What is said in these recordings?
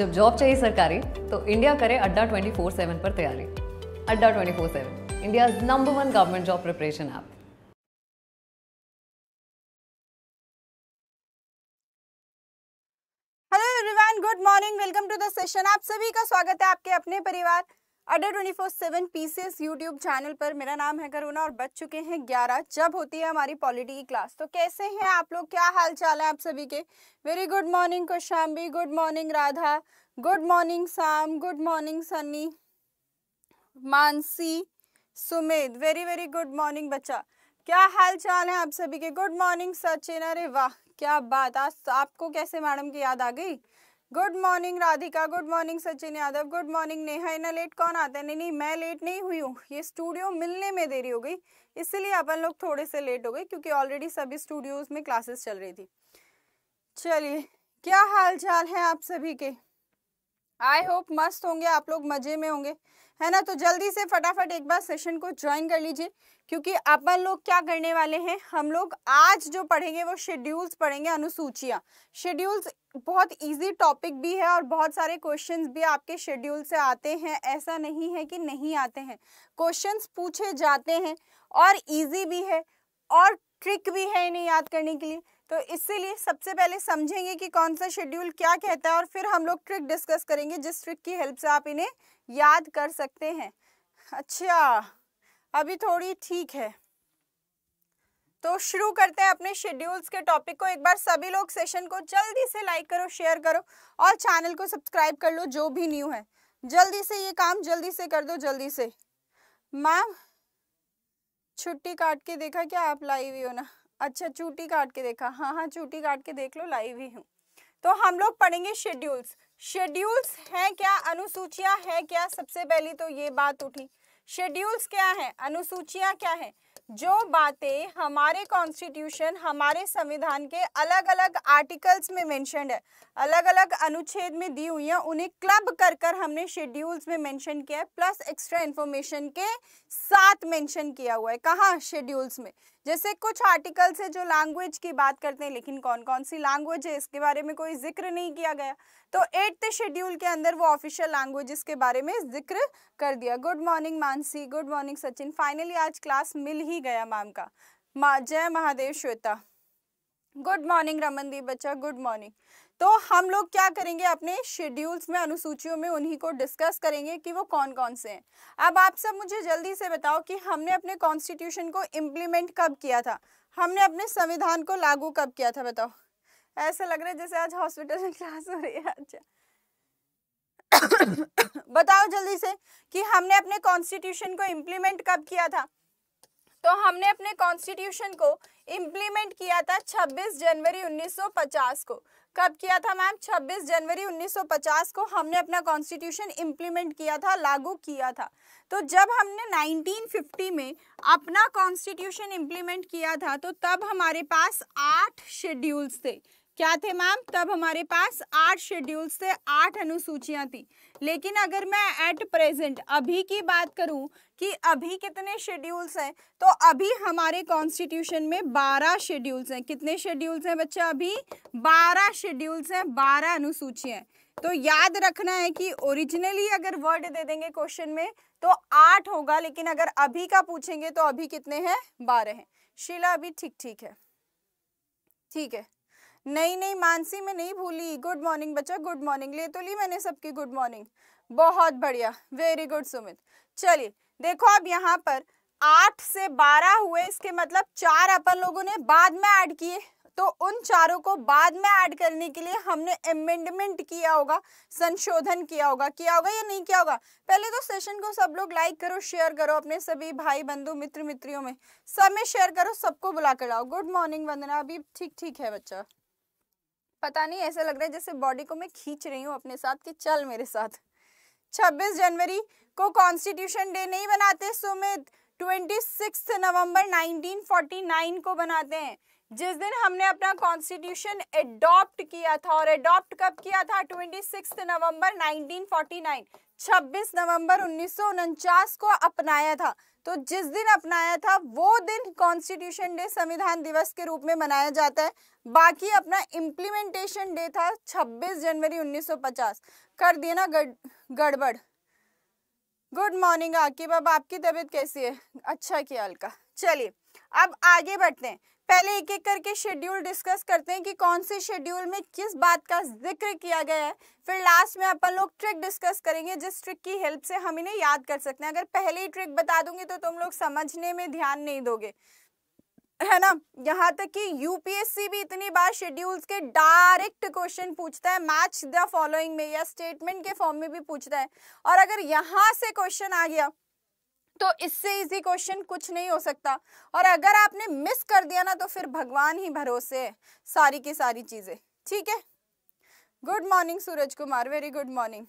जब जॉब चाहिए सरकारी तो इंडिया करे अड्डा 24/7 पर Taiyari Adda 24/7 India number one government job preparation app hello everyone good morning welcome to the session आप सभी का स्वागत है आपके अपने परिवार Adda twenty four seven PCS YouTube channel पर मेरा नाम है करुणा और बच चुके हैं ग्यारह जब होती है हमारी पॉलिटी की क्लास तो कैसे हैं आप लोग क्या हाल चाल है आप सभी के very good morning Kaushambi good morning Radha good morning Sham good morning Sunny Mansi Sumed very very good morning बच्चा क्या हाल चाल है आप सभी के गुड मॉर्निंग सचिन अरे वाह क्या बात आज आपको कैसे मैडम की याद आ गई good morning Radhika good morning Sachin Yadav good morning Neha इना लेट कौन आता है नहीं नहीं मैं लेट नहीं हुई हूँ ये स्टूडियो मिलने में देरी हो गई इसलिए अपन लोग थोड़े से लेट हो गए क्योंकि ऑलरेडी सभी स्टूडियोज में क्लासेस चल रही थी चलिए क्या हाल चाल है आप सभी के आई होप मस्त होंगे आप लोग मज़े में होंगे है ना तो जल्दी से फटाफट एक बार सेशन को ज्वाइन कर लीजिए क्योंकि अपन लोग क्या करने वाले हैं हम लोग आज जो पढ़ेंगे वो शेड्यूल्स पढ़ेंगे अनुसूचियाँ शेड्यूल्स बहुत इजी टॉपिक भी है और बहुत सारे क्वेश्चंस भी आपके शेड्यूल से आते हैं ऐसा नहीं है कि नहीं आते हैं क्वेश्चंस पूछे जाते हैं और ईजी भी है और ट्रिक भी है इन्हें याद करने के लिए तो इसीलिए सबसे पहले समझेंगे कि कौन सा शेड्यूल क्या कहता है और फिर हम लोग ट्रिक डिस्कस करेंगे जिस ट्रिक की हेल्प से आप इन्हें याद कर सकते हैं अच्छा अभी थोड़ी ठीक है तो शुरू करते हैं अपने शेड्यूल्स के टॉपिक को एक बार सभी लोग सेशन को जल्दी से लाइक करो शेयर करो और चैनल को सब्सक्राइब कर लो जो भी न्यू है जल्दी से ये काम जल्दी से कर दो जल्दी से मैम छुट्टी काट के देखा क्या आप लाइव ही हो ना अच्छा चूटी काट के देखा हाँ हाँ चूटी काट के देख लो लाइव ही हूँ तो हम लोग पढ़ेंगे शेड्यूल्स शेड्यूल्स हैं क्या अनुसूचियां हैं क्या सबसे पहली तो ये बात उठी शेड्यूल्स क्या है अनुसूचियां क्या है जो बातें हमारे कॉन्स्टिट्यूशन हमारे संविधान के अलग अलग आर्टिकल्स में मेंशनड है अलग अलग अनुच्छेद में दी हुई हैं उन्हें क्लब कर कर हमने शेड्यूल्स में मेंशन किया है प्लस एक्स्ट्रा इन्फॉर्मेशन के साथ मेंशन किया हुआ है कहाँ शेड्यूल्स में जैसे कुछ आर्टिकल से जो लैंग्वेज की बात करते हैं लेकिन कौन कौन सी लैंग्वेज है इसके बारे में कोई जिक्र नहीं किया गया तो एट्थ शेड्यूल के अंदर वो ऑफिशियल लैंग्वेजेस के बारे में जिक्र कर दिया good morning Mansi good morning Sachin finally आज क्लास मिल ही गया मैम का जय महादेव श्वेता गुड मॉर्निंग रमनदीप बच्चा गुड मॉर्निंग तो हम लोग क्या करेंगे अपने शेड्यूल्स में अनुसूचियों में उन्हीं को डिस्कस करेंगे कि वो कौन कौन से हैं अब आप सब मुझे जल्दी से बताओ कि हमने अपने कॉन्स्टिट्यूशन को इम्प्लीमेंट कब किया था हमने अपने संविधान को लागू कब किया था बताओ ऐसा लग रहा है जैसे आज हॉस्पिटल में क्लास हो रही है अच्छा बताओ जल्दी से कि हमने अपने कॉन्स्टिट्यूशन को इम्प्लीमेंट कब किया था तो हमने अपने कॉन्स्टिट्यूशन को इम्प्लीमेंट किया था 26 जनवरी 1950 को कब किया था मैम 26 जनवरी 1950 को हमने अपना कॉन्स्टिट्यूशन इम्प्लीमेंट किया था लागू किया था तो जब हमने 1950 में अपना कॉन्स्टिट्यूशन इम्प्लीमेंट किया था तो तब हमारे पास आठ शेड्यूल्स थे क्या थे मैम तब हमारे पास आठ शेड्यूल्स थे आठ अनुसूचियाँ थी लेकिन अगर मैं एट प्रेजेंट अभी की बात करूँ कि अभी कितने शेड्यूल्स हैं तो अभी हमारे कॉन्स्टिट्यूशन में बारह शेड्यूल्स हैं कितने शेड्यूल्स हैं बच्चा अभी बारह शेड्यूल्स हैं बारह अनुसूचियाँ हैं तो याद रखना है कि ओरिजिनली अगर वर्ड दे देंगे क्वेश्चन में तो आठ होगा लेकिन अगर अभी का पूछेंगे तो अभी कितने हैं बारह हैं शीला अभी ठीक ठीक है ठीक है नहीं नहीं मानसी मैं नहीं भूली गुड मॉर्निंग बच्चा गुड मॉर्निंग ले तो ली मैंने सबकी गुड मॉर्निंग बहुत बढ़िया वेरी गुड सुमित चलिए देखो अब यहाँ पर आठ से बारह हुए इसके मतलब चार अपन लोगों ने बाद में ऐड किए तो उन चारों को बाद में ऐड करने के लिए हमने अमेंडमेंट किया होगा संशोधन किया होगा किया होगा या नहीं किया होगा पहले तो सेशन को सब लोग लाइक करो शेयर करो अपने सभी भाई बंधु मित्र मित्रियों में सब में शेयर करो सबको बुला कर लाओ गुड मॉर्निंग वंदना अभी ठीक ठीक है बच्चा पता नहीं ऐसा लग रहा है जैसे बॉडी को मैं खींच रही हूँ अपने साथ कि चल मेरे साथ छब्बीस जनवरी को कॉन्स्टिट्यूशन डे नहीं बनाते सुमित 26 नवंबर 1949 को बनाते हैं जिस दिन हमने अपना कॉन्स्टिट्यूशन एडॉप्ट किया था और एडॉप्ट कब किया था 26 नवंबर 1949 26 नवंबर उन्नीस को अपनाया था तो जिस दिन अपनाया था वो दिन कॉन्स्टिट्यूशन डे संविधान दिवस के रूप में मनाया जाता है बाकी अपना इम्प्लीमेंटेशन डे था 26 जनवरी 1950 कर दिया ना गड़बड़ गुड मॉर्निंग आकिब अब आपकी तबीयत कैसी है अच्छा किया अलका चलिए अब आगे बढ़ते हैं पहले एक एक करके शेड्यूल डिस्कस करते हैं कि कौन से शेड्यूल में किस बात का जिक्र किया गया है फिर लास्ट में अपन लोग ट्रिक डिस्कस करेंगे जिस ट्रिक की हेल्प से हम इन्हें याद कर सकते हैं अगर पहले ही ट्रिक बता दूंगी तो तुम लोग समझने में ध्यान नहीं दोगे है ना यहाँ तक कि यूपीएससी भी इतनी बार शेड्यूल्स के डायरेक्ट क्वेश्चन पूछता है मैच द फॉलोइंग में या स्टेटमेंट के फॉर्म में भी पूछता है और अगर यहाँ से क्वेश्चन आ गया तो इससे इजी क्वेश्चन कुछ नहीं हो सकता और अगर आपने मिस कर दिया ना तो फिर भगवान ही भरोसे है सारी की सारी चीजें ठीक है good morning Suraj Kumar very good morning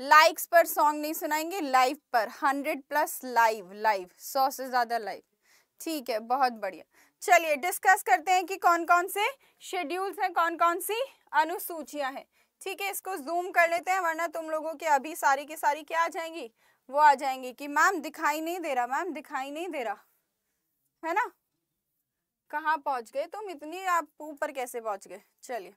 likes पर सॉन्ग नहीं सुनाएंगे लाइव पर हंड्रेड प्लस लाइव लाइव सौ से ज्यादा लाइव ठीक है बहुत बढ़िया चलिए डिस्कस करते हैं कि कौन कौन से शेड्यूल्स हैं कौन कौन सी अनुसूचियां हैं ठीक है इसको जूम कर लेते हैं वरना तुम लोगों के अभी सारी की सारी क्या आ जाएंगी वो आ जाएंगी कि मैम दिखाई नहीं दे रहा मैम दिखाई नहीं दे रहा है ना कहाँ पहुंच गए तुम इतनी आप ऊपर कैसे पहुँच गए चलिए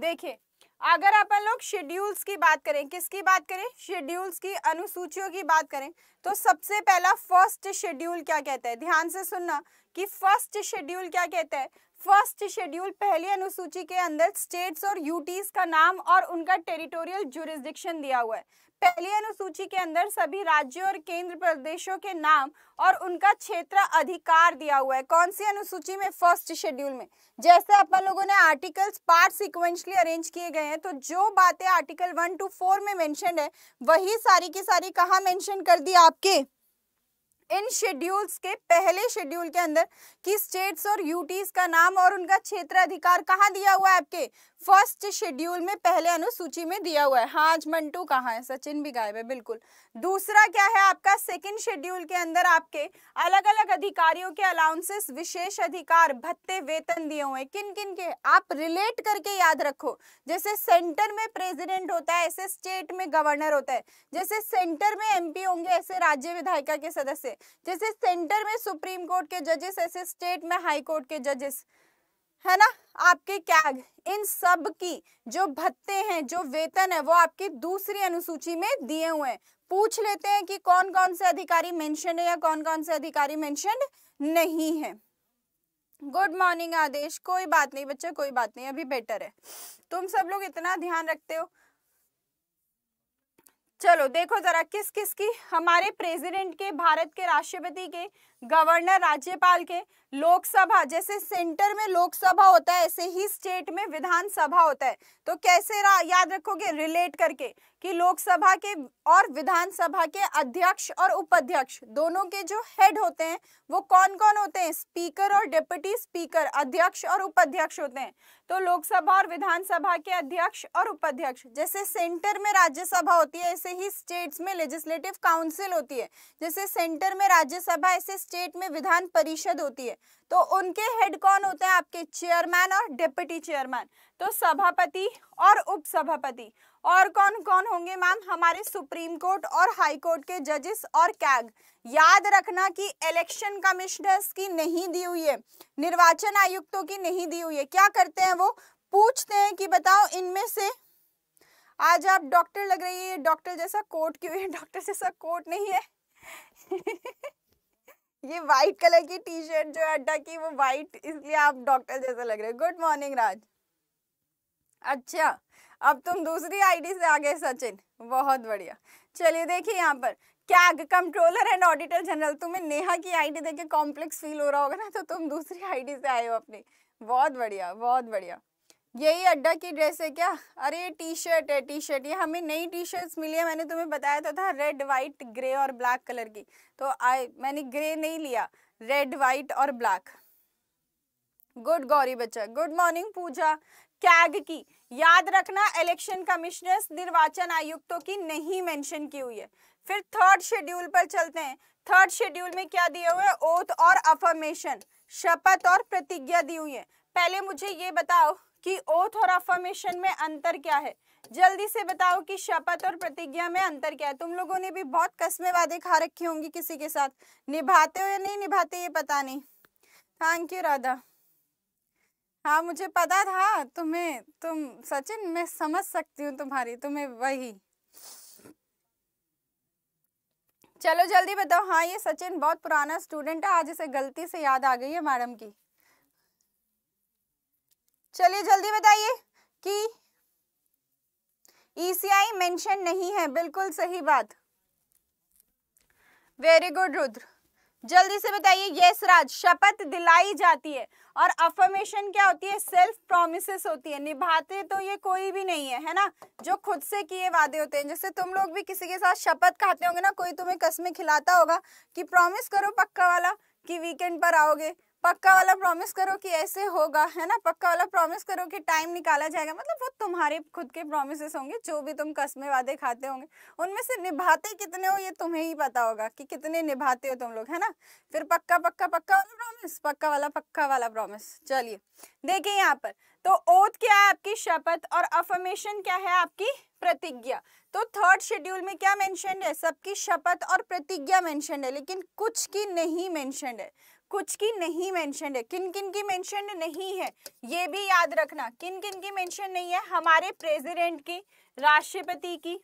देखिए अगर अपन लोग शेड्यूल्स की बात करें किसकी बात करें शेड्यूल्स की अनुसूचियों की बात करें तो सबसे पहला फर्स्ट शेड्यूल क्या कहता है ध्यान से सुनना कि फर्स्ट शेड्यूल क्या कहता है फर्स्ट शेड्यूल पहली अनुसूची के अंदर स्टेट्स और यूटीज का नाम और उनका टेरिटोरियल जुरिस्डिक्शन दिया हुआ है पहली अनुसूची के अंदर सभी राज्यों और केंद्र प्रदेशों के नाम और उनका क्षेत्र अधिकार दिया हुआ है कौन सी अनुसूची में फर्स्ट शेड्यूल में जैसे अपन लोगों ने आर्टिकल्स पार्ट सिक्वेंशली अरेंज किए गए हैं तो जो बातें आर्टिकल वन टू फोर में मैंशन है वही सारी की सारी कहाँ मैंशन कर दी आपके इन शेड्यूल्स के पहले शेड्यूल के अंदर कि स्टेट्स और यूटीज का नाम और उनका क्षेत्र अधिकार कहाँ दिया हुआ है आपके फर्स्ट शेड्यूल में पहले अनुसूची में दिया हुआ है हाँ आज मंटू कहाँ है सचिन भी गायब है बिल्कुल दूसरा क्या है आपका सेकंड शेड्यूल के अंदर आपके अलग अलग अधिकारियों के अलाउंसेस विशेष अधिकार भत्ते वेतन दिए हुए किन किन के आप रिलेट करके याद रखो जैसे सेंटर में प्रेसिडेंट होता है ऐसे स्टेट में गवर्नर होता है जैसे सेंटर में एम होंगे ऐसे राज्य विधायिका के सदस्य जैसे सेंटर में सुप्रीम कोर्ट के जजेस ऐसे स्टेट में हाई कोर्ट के जजेस है ना आपके कैग इन सब की जो भत्ते हैं जो वेतन है वो आपकी दूसरी अनुसूची में दिए हुए हैं पूछ लेते हैं कि कौन कौन से अधिकारी मेंशन है या कौन कौन से अधिकारी मेंशन नहीं है गुड मॉर्निंग आदेश कोई बात नहीं बच्चा कोई बात नहीं अभी बेटर है तुम सब लोग इतना ध्यान रखते हो चलो देखो जरा किस किस की हमारे प्रेसिडेंट के भारत के राष्ट्रपति के गवर्नर राज्यपाल के लोकसभा जैसे सेंटर में लोकसभा होता है ऐसे ही स्टेट में विधानसभा होता है तो कैसे याद रखोगे रिलेट करके कि लोकसभा के और विधानसभा के अध्यक्ष और उपाध्यक्ष दोनों के जो हेड होते हैं वो कौन कौन होते हैं स्पीकर और डिप्टी स्पीकर अध्यक्ष और उपाध्यक्ष होते हैं तो लोकसभा और विधानसभा के अध्यक्ष और उपाध्यक्ष जैसे सेंटर में राज्यसभा होती है ऐसे ही स्टेट्स में लेजिस्लेटिव काउंसिल होती है जैसे सेंटर में राज्यसभा ऐसे स्टेट में विधान परिषद होती है तो उनके हेड कौन होते हैं आपके चेयरमैन और डिप्टी चेयरमैन तो सभापति और उपसभापति और कौन कौन होंगे मैम हमारे सुप्रीम कोर्ट और हाई कोर्ट के जजेस और कैग याद रखना कि इलेक्शन कमिश्नर्स की नहीं दी हुई है निर्वाचन आयुक्तों की नहीं दी हुई है क्या करते हैं वो पूछते हैं कि बताओ इनमें से आज आप डॉक्टर लग रही है डॉक्टर जैसा कोर्ट क्यों है डॉक्टर जैसा कोर्ट नहीं है ये व्हाइट कलर की टी शर्ट जो है अड्डा की वो व्हाइट इसलिए आप डॉक्टर जैसा लग रहे हो गुड मॉर्निंग राज अच्छा अब तुम दूसरी आईडी से आ गए सचिन बहुत बढ़िया चलिए देखिए यहाँ पर क्या कंट्रोलर एंड ऑडिटर जनरल तुम्हें नेहा की आईडी के कॉम्प्लेक्स फील हो रहा होगा ना तो तुम दूसरी आईडी से आए हो अपनी बहुत बढ़िया बहुत बढ़िया यही अड्डा की ड्रेस है क्या अरे टी शर्ट है टी शर्ट ये हमें नई टी शर्ट्स मिली है मैंने तुम्हें बताया तो था रेड वाइट ग्रे और ब्लैक कलर की तो आई मैंने ग्रे नहीं लिया रेड वाइट और ब्लैक गुड गौरी बच्चा गुड मॉर्निंग पूजा कैग की याद रखना इलेक्शन कमिश्नर्स निर्वाचन आयुक्तों की नहीं मेंशन की हुई है फिर थर्ड शेड्यूल पर चलते हैं थर्ड शेड्यूल में क्या दिए हुए ओथ और अफर्मेशन शपथ और प्रतिज्ञा दी हुई है पहले मुझे ये बताओ कि ओथ और अफर्मेशन में अंतर क्या है जल्दी से बताओ कि शपथ और प्रतिज्ञा में अंतर क्या है तुम लोगों ने भी बहुत कस्में वादे खा रखी होंगी किसी के साथ निभाते हो या नहीं निभाते ये पता नहीं थैंक यू राधा हाँ मुझे पता था तुम्हें तुम सचिन मैं समझ सकती हूँ तुम्हारी तुम्हें वही चलो जल्दी बताओ हाँ ये सचिन बहुत पुराना स्टूडेंट है आज इसे गलती से याद आ गई है मैडम की चलिए जल्दी बताइए कि ईसीआई e मेंशन नहीं है बिल्कुल सही बात वेरी गुड रुद्र जल्दी से बताइए यस राज शपथ दिलाई जाती है और अफर्मेशन क्या होती है सेल्फ प्रोमिस होती है निभाते तो ये कोई भी नहीं है है ना जो खुद से किए वादे होते हैं जैसे तुम लोग भी किसी के साथ शपथ खाते होंगे ना कोई तुम्हें कसमें खिलाता होगा कि प्रॉमिस करो पक्का वाला कि वीकेंड पर आओगे पक्का वाला प्रॉमिस करो कि ऐसे होगा है ना पक्का वाला प्रॉमिस करो कि टाइम निकाला जाएगा मतलब वो तुम्हारे खुद के प्रोमिस होंगे जो भी तुम कस्मे वादे खाते होंगे उनमें से निभाते कितने हो ये तुम्हें ही पता होगा कि कितने निभाते हो तुम लोग है ना फिर पक्का पक्का पक्का वाला प्रॉमिस पक्का वाला पक्का वाला प्रॉमिस चलिए देखिए यहाँ पर तो ओथ क्या है आपकी शपथ और अफर्मेशन क्या है आपकी प्रतिज्ञा तो थर्ड शेड्यूल में क्या मेंशन है सबकी शपथ और प्रतिज्ञा मेंशन है लेकिन कुछ की नहीं मेंशन है कुछ की नहीं मेंशन है किन किन की मेंशन नहीं है ये भी याद रखना किन किन की मेंशन नहीं है हमारे प्रेसिडेंट की राष्ट्रपति की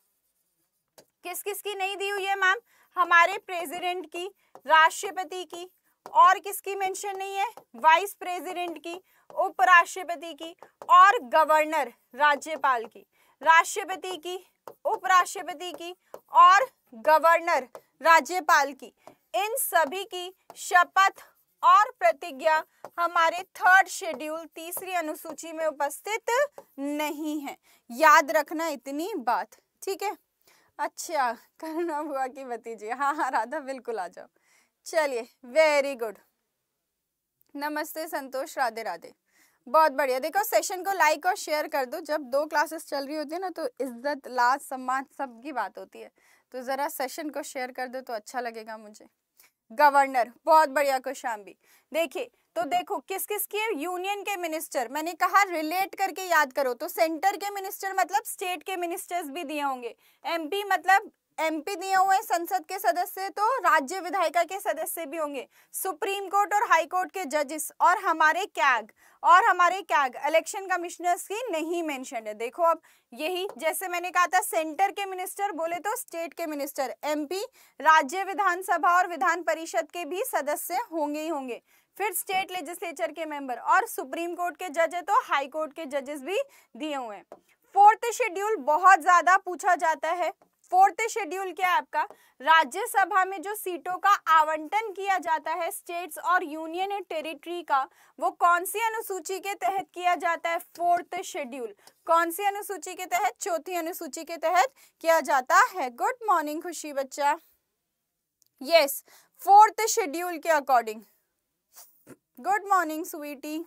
किस किस की नहीं दी हुई है मैम हमारे प्रेसिडेंट की राष्ट्रपति की और किसकी मेंशन नहीं है वाइस प्रेसिडेंट की उपराष्ट्रपति की और गवर्नर राज्यपाल की राष्ट्रपति की उपराष्ट्रपति की और गवर्नर राज्यपाल की इन सभी की शपथ और प्रतिज्ञा हमारे थर्ड शेड्यूल तीसरी अनुसूची में उपस्थित नहीं है याद रखना इतनी बात ठीक है अच्छा करना बुआ की भतीजी हाँ हाँ राधा बिल्कुल आ जाओ चलिए वेरी गुड नमस्ते संतोष राधे राधे बहुत बढ़िया देखो सेशन को लाइक और शेयर कर दो जब दो क्लासेस चल रही होती है ना तो इज्जत लाज सम्मान सब की बात होती है तो ज़रा सेशन को शेयर कर दो तो अच्छा लगेगा मुझे गवर्नर बहुत बढ़िया कौशाम्बी देखिए तो देखो किस किस के यूनियन के मिनिस्टर मैंने कहा रिलेट करके याद करो तो सेंटर के मिनिस्टर मतलब स्टेट के मिनिस्टर्स भी दिए होंगे एमपी मतलब एमपी दिए हुए संसद के सदस्य तो राज्य विधायिका के सदस्य भी होंगे सुप्रीम कोर्ट और हाई कोर्ट के जजेस और हमारे कैग और हमारे कैग इलेक्शन कमिश्नर्स की नहीं मेंशन है देखो अब यही जैसे मैंने कहा था सेंटर के मिनिस्टर बोले तो स्टेट के मिनिस्टर एमपी राज्य विधानसभा और विधान परिषद के भी सदस्य होंगे ही होंगे फिर स्टेट लेजिस्लेचर के मेंबर और सुप्रीम कोर्ट के जज है तो हाई कोर्ट के जजेस भी दिए हुए हैं फोर्थ शेड्यूल बहुत ज्यादा पूछा जाता है फोर्थ शेड्यूल क्या है आपका राज्यसभा में जो सीटों का आवंटन किया जाता है स्टेट्स और यूनियन टेरिटरी का वो कौन सी अनुसूची के तहत किया जाता है फोर्थ शेड्यूल कौन सी अनुसूची के तहत चौथी अनुसूची के तहत किया जाता है गुड मॉर्निंग खुशी बच्चा यस फोर्थ शेड्यूल के अकॉर्डिंग गुड मॉर्निंग स्वीटी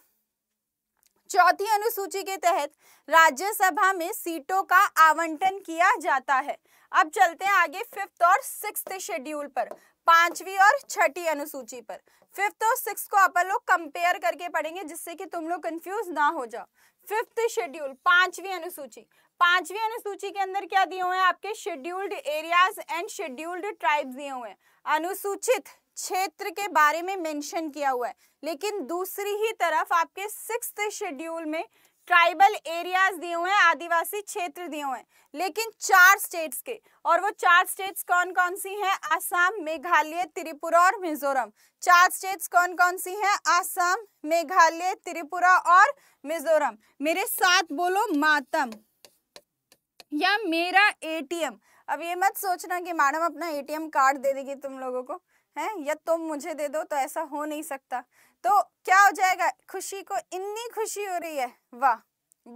चौथी अनुसूची के तहत राज्यसभा में सीटों का आवंटन किया जाता है अब चलते हैं आगे फिफ्थ और सिक्स शेड्यूल पर पांचवी और छठी अनुसूची पर फिफ्थ और सिक्स को अपन लोग कंपेयर करके पढ़ेंगे जिससे कि तुम लोग कंफ्यूज ना हो जाओ फिफ्थ शेड्यूल पांचवी अनुसूची पांचवी अनुसूची के अंदर क्या दिए हुए हैं आपके scheduled areas and scheduled tribes दिए हुए हैं अनुसूचित क्षेत्र के बारे में मेंशन किया हुआ है लेकिन दूसरी ही तरफ आपके सिक्स शेड्यूल में ट्राइबल एरियाज दिए हुए हैं आदिवासी क्षेत्र दिए हुए हैं लेकिन चार स्टेट्स के और वो चार स्टेट्स कौन कौन सी हैं आसाम मेघालय त्रिपुरा और मिजोरम चार स्टेट्स कौन कौन सी हैं आसाम मेघालय त्रिपुरा और मिजोरम मेरे साथ बोलो मातम या मेरा एटीएम अब ये मत सोचना कि मैडम अपना एटीएम कार्ड दे देगी तुम लोगों को है या तुम मुझे दे दो तो ऐसा हो नहीं सकता तो क्या हो जाएगा खुशी को इतनी खुशी हो रही है वाह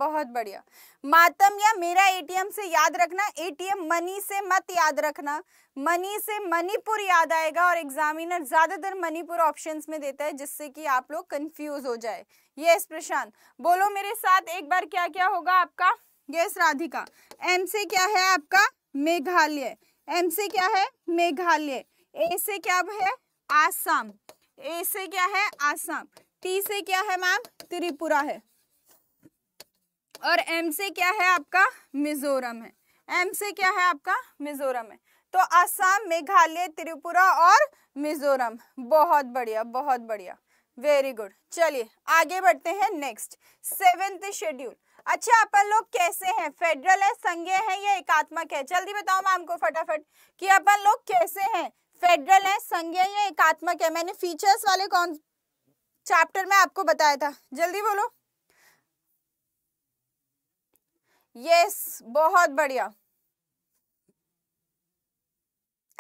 बहुत बढ़िया मातम या मेरा एटीएम से याद रखना एटीएम मनी से मत याद रखना मनी से मणिपुर याद आएगा और एग्जामिनर ज्यादातर मणिपुर ऑप्शंस में देता है जिससे कि आप लोग कंफ्यूज हो जाए यस प्रशांत बोलो मेरे साथ एक बार क्या क्या होगा आपका यस राधिका एम से क्या है आपका मेघालय एम से क्या है मेघालय ए से क्या है आसाम ए से क्या है आसाम टी से क्या है मैम त्रिपुरा है और एम से क्या है आपका मिजोरम है एम से क्या है आपका मिजोरम है तो आसाम मेघालय त्रिपुरा और मिजोरम बहुत बढ़िया बहुत बढ़िया वेरी गुड चलिए आगे बढ़ते हैं नेक्स्ट सेवेंथ शेड्यूल अच्छा अपन लोग कैसे हैं फेडरल है संघीय है या एकात्मक है जल्दी बताओ मैम को फटाफट कि अपन लोग कैसे हैं फेडरल है संज्ञा या एकात्मक है मैंने फीचर्स वाले कौन चैप्टर में आपको बताया था जल्दी बोलो यस बहुत बढ़िया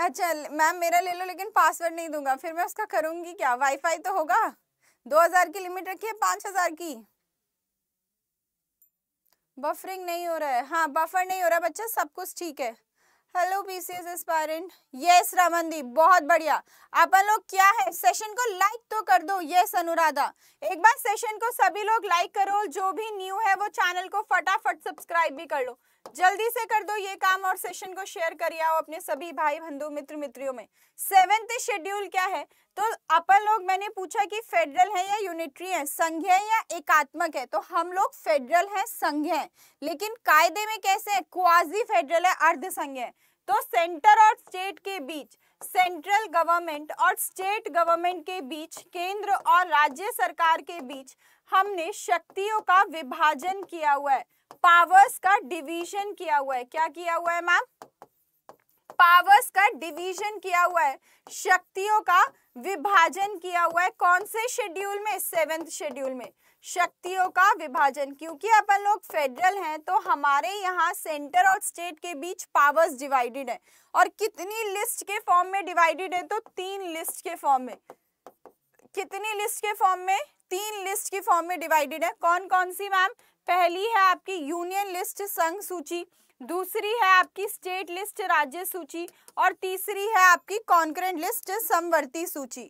अच्छा मैम मेरा ले लो लेकिन पासवर्ड नहीं दूंगा फिर मैं उसका करूंगी क्या वाईफाई तो होगा दो हजार की लिमिट रखी है पांच हजार की बफरिंग नहीं हो रहा है हाँ बफर नहीं हो रहा बच्चा सब कुछ ठीक है hello BCS aspirant yes Ramandeep बहुत बढ़िया अपन लोग क्या है सेशन को लाइक तो कर दो यस अनुराधा एक बार सेशन को सभी लोग लाइक करो जो भी न्यू है वो चैनल को फटाफट सब्सक्राइब भी कर लो जल्दी से कर दो ये काम और सेशन को शेयर कर आओ अपने सभी भाई बंधु मित्र मित्रियों में सेवेंथ शेड्यूल क्या है तो अपन लोग मैंने पूछा कि फेडरल है या यूनिटरी है संघ है या एकात्मक है तो हम लोग फेडरल है संघ है लेकिन कायदे में कैसे है क्वाजी फेडरल है अर्ध संघ है तो सेंटर और स्टेट के बीच सेंट्रल गवर्नमेंट और स्टेट गवर्नमेंट के बीच केंद्र और राज्य सरकार के बीच हमने शक्तियों का विभाजन किया हुआ है पावर्स का डिवीजन किया हुआ है क्या किया हुआ है मैम पावर्स का डिवीजन किया हुआ है शक्तियों का विभाजन किया हुआ है कौन से शेड्यूल में सेवेंथ शेड्यूल में शक्तियों का विभाजन क्योंकि अपन लोग फेडरल हैं तो हमारे यहाँ सेंटर और स्टेट के बीच पावर्स डिवाइडेड है और कितनी लिस्ट के फॉर्म में डिवाइडेड है तो तीन लिस्ट के फॉर्म में कितनी लिस्ट के फॉर्म में तीन लिस्ट के फॉर्म में डिवाइडेड है कौन कौन सी मैम पहली है आपकी यूनियन लिस्ट संघ सूची दूसरी है आपकी स्टेट लिस्ट राज्य सूची और तीसरी है आपकी कॉन्क्रेंट लिस्ट समवर्ती सूची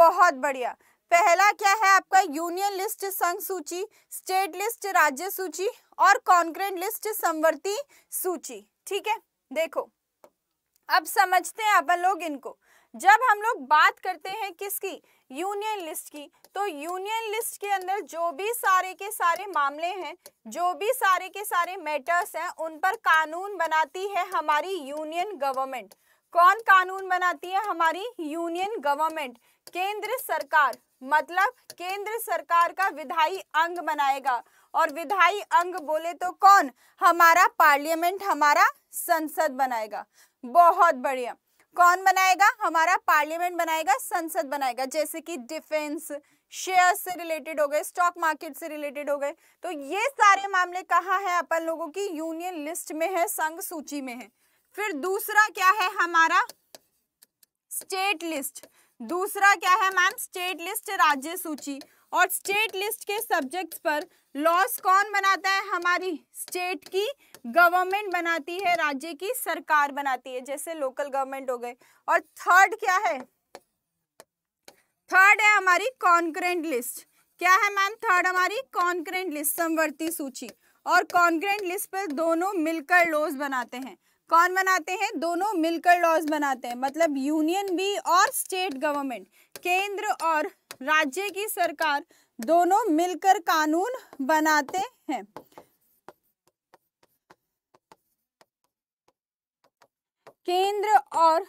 बहुत बढ़िया पहला क्या है आपका यूनियन लिस्ट संघ सूची स्टेट लिस्ट राज्य सूची और कॉन्क्रेंट लिस्ट समवर्ती सूची ठीक है देखो अब समझते हैं अपन लोग इनको जब हम लोग बात करते हैं किसकी यूनियन लिस्ट की तो यूनियन लिस्ट के अंदर जो भी सारे के सारे मामले हैं जो भी सारे के सारे मैटर्स हैं उन पर कानून बनाती है हमारी यूनियन गवर्नमेंट कौन कानून बनाती है हमारी यूनियन गवर्नमेंट केंद्र सरकार मतलब केंद्र सरकार का विधायी अंग बनाएगा और विधायी अंग बोले तो कौन हमारा पार्लियामेंट हमारा संसद बनाएगा बहुत बढ़िया कौन बनाएगा हमारा पार्लियामेंट बनाएगा संसद बनाएगा जैसे कि डिफेंस शेयर से रिलेटेड हो गए स्टॉक मार्केट से रिलेटेड हो गए तो ये सारे मामले कहाँ हैं अपन लोगों की यूनियन लिस्ट में है संघ सूची में है फिर दूसरा क्या है हमारा स्टेट लिस्ट दूसरा क्या है मैम स्टेट लिस्ट राज्य सूची और स्टेट लिस्ट के सब्जेक्ट्स पर लॉस कौन बनाता है हमारी स्टेट की गवर्नमेंट बनाती है राज्य की सरकार बनाती है जैसे लोकल गवर्नमेंट हो गए और थर्ड क्या है थर्ड है हमारी कॉन्क्रेंट लिस्ट क्या है मैम थर्ड हमारी कॉन्क्रेंट लिस्ट समवर्ती सूची और कॉन्क्रेंट लिस्ट पर दोनों मिलकर लॉस बनाते हैं कौन बनाते हैं दोनों मिलकर लॉज बनाते हैं मतलब यूनियन भी और स्टेट गवर्नमेंट केंद्र और राज्य की सरकार दोनों मिलकर कानून बनाते हैं केंद्र और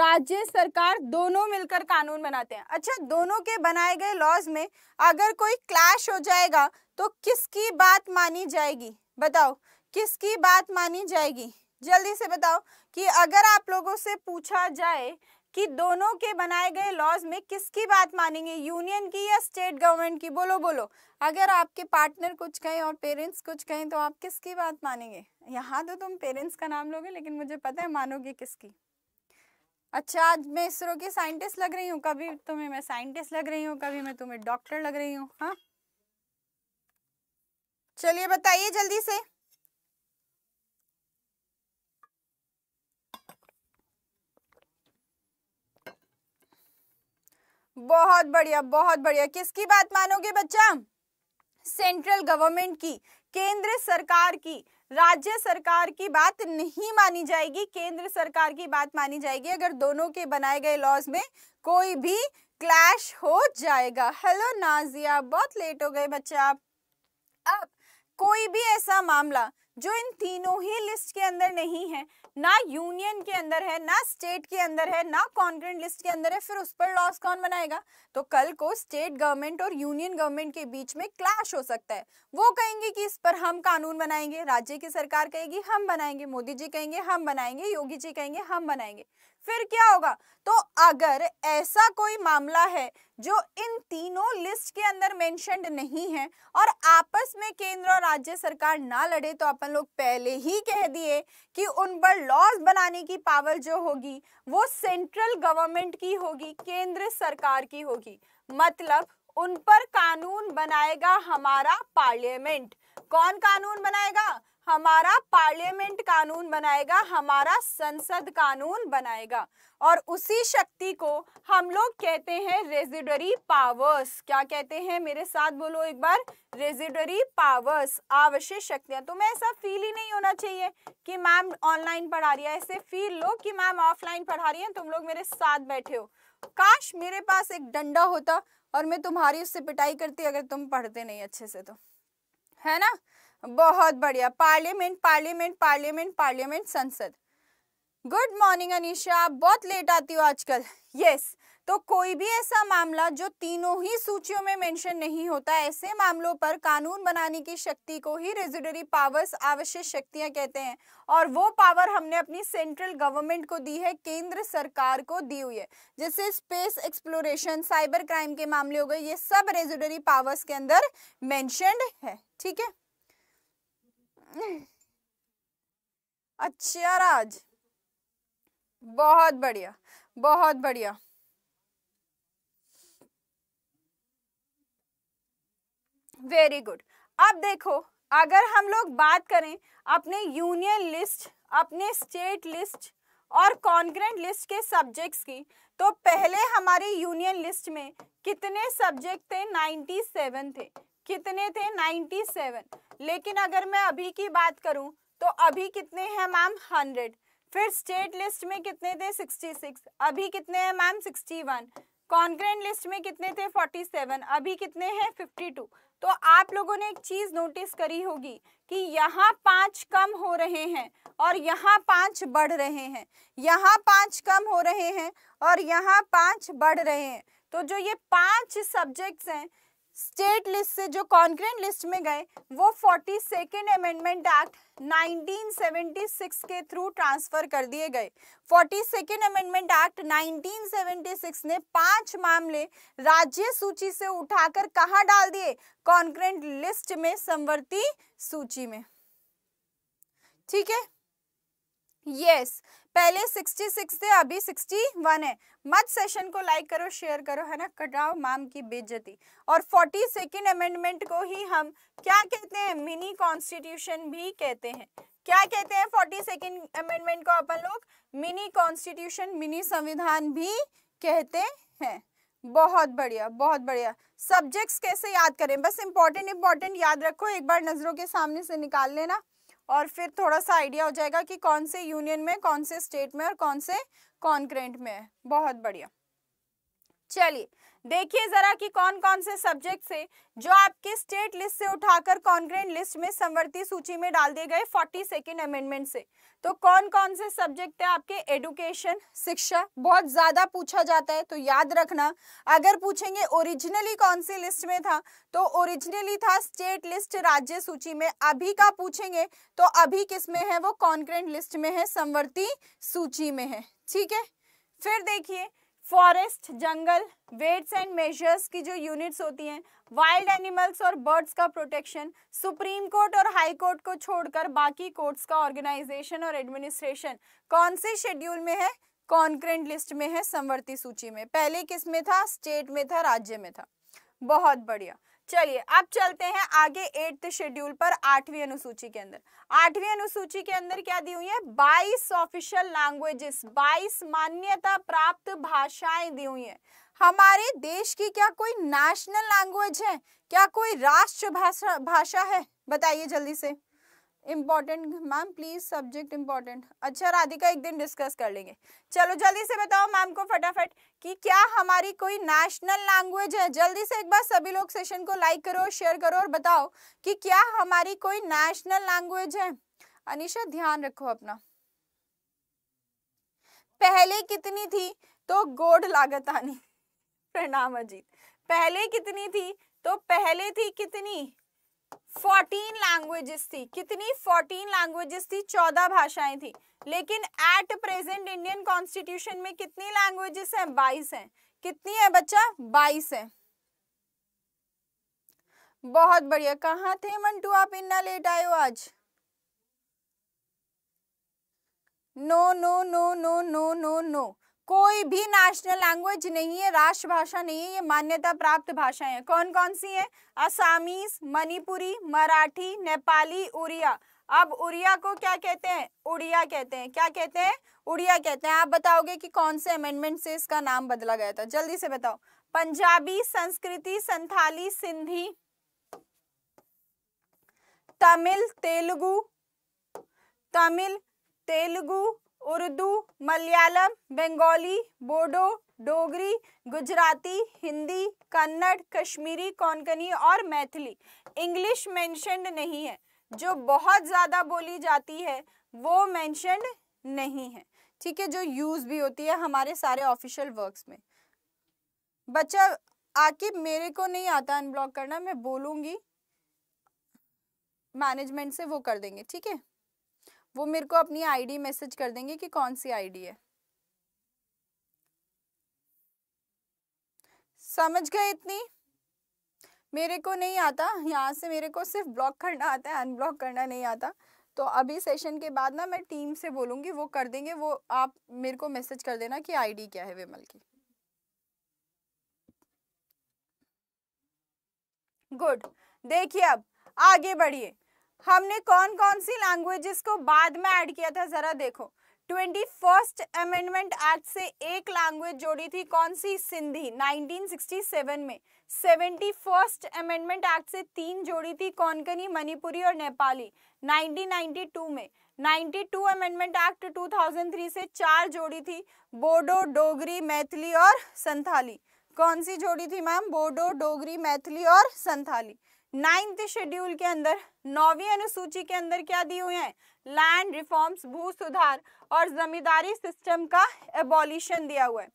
राज्य सरकार दोनों मिलकर कानून बनाते हैं अच्छा दोनों के बनाए गए लॉज में अगर कोई क्लैश हो जाएगा तो किसकी बात मानी जाएगी बताओ किसकी बात मानी जाएगी जल्दी से बताओ कि अगर आप लोगों से पूछा जाए कि दोनों के बनाए गए लॉज में किसकी बात मानेंगे यूनियन की या स्टेट गवर्नमेंट की बोलो बोलो अगर आपके पार्टनर कुछ कहें और पेरेंट्स कुछ कहें तो आप किसकी बात मानेंगे यहाँ तो तुम पेरेंट्स का नाम लोगे लेकिन मुझे पता है मानोगे किसकी अच्छा आज मैं इसरो की साइंटिस्ट लग रही हूँ कभी तुम्हें मैं साइंटिस्ट लग रही हूँ कभी मैं तुम्हें डॉक्टर लग रही हूँ हाँ चलिए बताइए जल्दी से बहुत बढ़िया बहुत बढ़िया किसकी बात मानोगे बच्चा सेंट्रल गवर्नमेंट की केंद्र सरकार की राज्य सरकार की बात नहीं मानी जाएगी केंद्र सरकार की बात मानी जाएगी अगर दोनों के बनाए गए लॉज में कोई भी क्लैश हो जाएगा हेलो नाजिया बहुत लेट हो गए बच्चा आप अब कोई भी ऐसा मामला जो इन तीनों ही लिस्ट के अंदर नहीं है ना यूनियन के अंदर है ना स्टेट के अंदर है ना कॉन्ट्रेंट लिस्ट के अंदर है फिर उस पर लॉस कौन बनाएगा तो कल को स्टेट गवर्नमेंट और यूनियन गवर्नमेंट के बीच में क्लैश हो सकता है वो कहेंगे कि इस पर हम कानून बनाएंगे राज्य की सरकार कहेगी हम बनाएंगे मोदी जी कहेंगे हम बनाएंगे योगी जी कहेंगे हम बनाएंगे फिर क्या होगा तो अगर ऐसा कोई मामला है जो इन तीनों लिस्ट के अंदर मेंशन्ड नहीं है और आपस में केंद्र और राज्य सरकार ना लड़े तो अपन लोग पहले ही कह दिए कि उन पर लॉज बनाने की पावर जो होगी वो सेंट्रल गवर्नमेंट की होगी केंद्र सरकार की होगी मतलब उन पर कानून बनाएगा हमारा पार्लियामेंट कौन कानून बनाएगा हमारा पार्लियामेंट कानून बनाएगा हमारा संसद कानून बनाएगा और उसी शक्ति को हम लोग कहते हैं रेजिडरी पावर्स क्या कहते हैं मेरे साथ बोलो एक बार रेजिडरी पावर्स आवश्यक शक्तियां तो मैं ऐसा फील ही नहीं होना चाहिए कि मैम ऑनलाइन पढ़ा रही है ऐसे फील लो कि मैम ऑफलाइन पढ़ा रही है तुम लोग मेरे साथ बैठे हो काश मेरे पास एक डंडा होता और मैं तुम्हारी उससे पिटाई करती अगर तुम पढ़ते नहीं अच्छे से तो है ना बहुत बढ़िया पार्लियामेंट पार्लियामेंट पार्लियामेंट पार्लियामेंट संसद गुड मॉर्निंग अनिशा बहुत लेट आती हो आजकल यस तो कोई भी ऐसा मामला जो तीनों ही सूचियों में मेंशन नहीं होता ऐसे मामलों पर कानून बनाने की शक्ति को ही रेजुडरी पावर्स आवश्यक शक्तियां कहते हैं और वो पावर हमने अपनी सेंट्रल गवर्नमेंट को दी है केंद्र सरकार को दी हुई है जैसे स्पेस एक्सप्लोरेशन साइबर क्राइम के मामले हो गए ये सब रेजुडरी पावर्स के अंदर मैंशनड है ठीक है अच्छा राज बहुत बढ़िया बहुत बढ़िया वेरी गुड अब देखो अगर हम लोग बात करें अपने यूनियन लिस्ट अपने स्टेट लिस्ट और कॉन्ग्रेंट लिस्ट के सब्जेक्ट्स की तो पहले हमारी यूनियन लिस्ट में कितने सब्जेक्ट थे 97 थे कितने थे 97 लेकिन अगर मैं अभी की बात करूं तो अभी कितने हैं मैम हंड्रेड फिर स्टेट लिस्ट में कितने थे सिक्सटी सिक्स अभी कितने हैं ma'am sixty one concurrent list में कितने थे फोर्टी सेवन अभी कितने हैं फिफ्टी टू तो आप लोगों ने एक चीज़ नोटिस करी होगी कि यहाँ पांच कम हो रहे हैं और यहाँ पांच बढ़ रहे हैं यहाँ पांच कम हो रहे हैं और यहाँ पांच बढ़ रहे हैं तो जो ये पांच सब्जेक्ट्स हैं स्टेट लिस्ट से जो कॉन्ग्रेंट लिस्ट में गए वो फोर्टी सेकेंड अमेंडमेंट एक्ट 1976 के थ्रू ट्रांसफर कर दिए गए फोर्टी सेकेंड अमेंडमेंट एक्ट 1976 ने पांच मामले राज्य सूची से उठाकर कहा डाल दिए कॉन्क्रेंट लिस्ट में संवर्ती सूची में ठीक है यस yes, पहले 66 थे अभी 61 है मत सेशन को लाइक करो शेयर करो है ना कटाओ माम की बेजती और 40 सेकेंड अमेंडमेंट को ही हम क्या कहते हैं मिनी कॉन्स्टिट्यूशन भी कहते हैं क्या कहते हैं फोर्टी सेकेंड अमेंडमेंट को अपन लोग मिनी कॉन्स्टिट्यूशन मिनी संविधान भी कहते हैं बहुत बढ़िया बहुत बढ़िया सब्जेक्ट्स कैसे याद करें बस इंपॉर्टेंट इंपॉर्टेंट याद रखो एक बार नजरों के सामने से निकाल लेना और फिर थोड़ा सा आइडिया हो जाएगा कि कौन से यूनियन में कौन से स्टेट में और कौन से कॉन्क्रेंट में है बहुत बढ़िया चलिए देखिए जरा कि कौन कौन से सब्जेक्ट से जो आपके स्टेट लिस्ट से उठाकर कॉन्ग्रेंट लिस्ट में संवर्ती सूची में डाल दिए गए फोर्टी सेकेंड अमेंडमेंट से तो कौन कौन से सब्जेक्ट है आपके एडुकेशन शिक्षा बहुत ज्यादा पूछा जाता है तो याद रखना अगर पूछेंगे ओरिजिनली कौन सी लिस्ट में था तो ओरिजिनली था स्टेट लिस्ट राज्य सूची में अभी का पूछेंगे तो अभी किस में है वो कॉन्ग्रेंट लिस्ट में है संवर्ती सूची में है ठीक है फिर देखिए फॉरेस्ट जंगल वेट्स एंड मेजर्स की जो यूनिट्स होती हैं वाइल्ड एनिमल्स और बर्ड्स का प्रोटेक्शन सुप्रीम कोर्ट और हाई कोर्ट को छोड़कर बाकी कोर्ट्स का ऑर्गेनाइजेशन और एडमिनिस्ट्रेशन कौन से शेड्यूल में है कॉन्क्रेंट लिस्ट में है संवर्ती सूची में पहले किस में था स्टेट में था राज्य में था बहुत बढ़िया चलिए अब चलते हैं आगे एट्थ शेड्यूल पर आठवीं अनुसूची के अंदर आठवीं अनुसूची के अंदर क्या दी हुई है बाईस ऑफिशियल लैंग्वेजेस बाईस मान्यता प्राप्त भाषाएं दी हुई है हमारे देश की क्या कोई नेशनल लैंग्वेज है क्या कोई राष्ट्र भाषा है बताइए जल्दी से important ma'am please subject important अच्छा राधिका एक दिन डिस्कस कर लेंगे चलो जल्दी से बताओ मैम को फटाफट कि क्या हमारी कोई नेशनल लैंग्वेज है जल्दी से एक बार सभी लोग सेशन को लाइक करो शेयर करो और बताओ कि क्या हमारी कोई नेशनल लैंग्वेज है अनिशा ध्यान रखो अपना पहले कितनी थी तो गोड लागत आनी प्रणाम अजीत पहले कितनी थी तो पहले थी कितनी फोर्टीन लैंग्वेजेस थी कितनी फोर्टीन लैंग्वेजेस थी चौदह भाषाएं थी लेकिन एट प्रेजेंट इंडियन कॉन्स्टिट्यूशन में कितनी लैंग्वेजेस हैं बाईस हैं कितनी है बच्चा बाईस है बहुत बढ़िया कहाँ थे मंटू आप इतना लेट आए हो आज no no no no no no no कोई भी नेशनल लैंग्वेज नहीं है राष्ट्रभाषा नहीं है ये मान्यता प्राप्त भाषाएं हैं कौन कौन सी हैं असामीस मणिपुरी मराठी नेपाली उड़िया अब उड़िया को क्या कहते हैं उड़िया कहते हैं क्या कहते हैं उड़िया कहते हैं आप बताओगे कि कौन से अमेंडमेंट से इसका नाम बदला गया था जल्दी से बताओ पंजाबी संस्कृति संथाली सिंधी तमिल तेलुगु तमिल तेलुगु उर्दू मलयालम बंगाली बोडो डोगरी गुजराती हिंदी कन्नड़ कश्मीरी कोंकणी और मैथिली इंग्लिश मैंशनड नहीं है जो बहुत ज़्यादा बोली जाती है वो मैंशनड नहीं है ठीक है जो यूज़ भी होती है हमारे सारे ऑफिशियल वर्क्स में बच्चा आकिब मेरे को नहीं आता अनब्लॉक करना मैं बोलूँगी मैनेजमेंट से वो कर देंगे ठीक है वो मेरे को अपनी आईडी मैसेज कर देंगे कि कौन सी आईडी है समझ गए इतनी मेरे को नहीं आता यहाँ से मेरे को सिर्फ ब्लॉक करना आता है अनब्लॉक करना नहीं आता तो अभी सेशन के बाद ना मैं टीम से बोलूंगी वो कर देंगे वो आप मेरे को मैसेज कर देना कि आईडी क्या है विमल की गुड देखिए अब आगे बढ़िए हमने कौन कौन सी लैंग्वेजेस को बाद में ऐड किया था जरा देखो ट्वेंटी फर्स्ट अमेंडमेंट एक्ट से एक लैंग्वेज जोड़ी थी कौन सी सिंधी 1967 में सेवेंटी फर्स्ट अमेंडमेंट एक्ट से तीन जोड़ी थी कनी मणिपुरी और नेपाली 1992 में 92 अमेंडमेंट एक्ट 2003 से चार जोड़ी थी बोडो डोगरी मैथिली और संथाली कौन सी जोड़ी थी मैम बोडो डोगरी मैथिली और संथाली नाइन्थ शेड्यूल के अंदर नौवीं अनुसूची के अंदर क्या दिए हुए हैं लैंड रिफॉर्म्स भू सुधार और जमींदारी सिस्टम का एबॉलिशन दिया हुआ है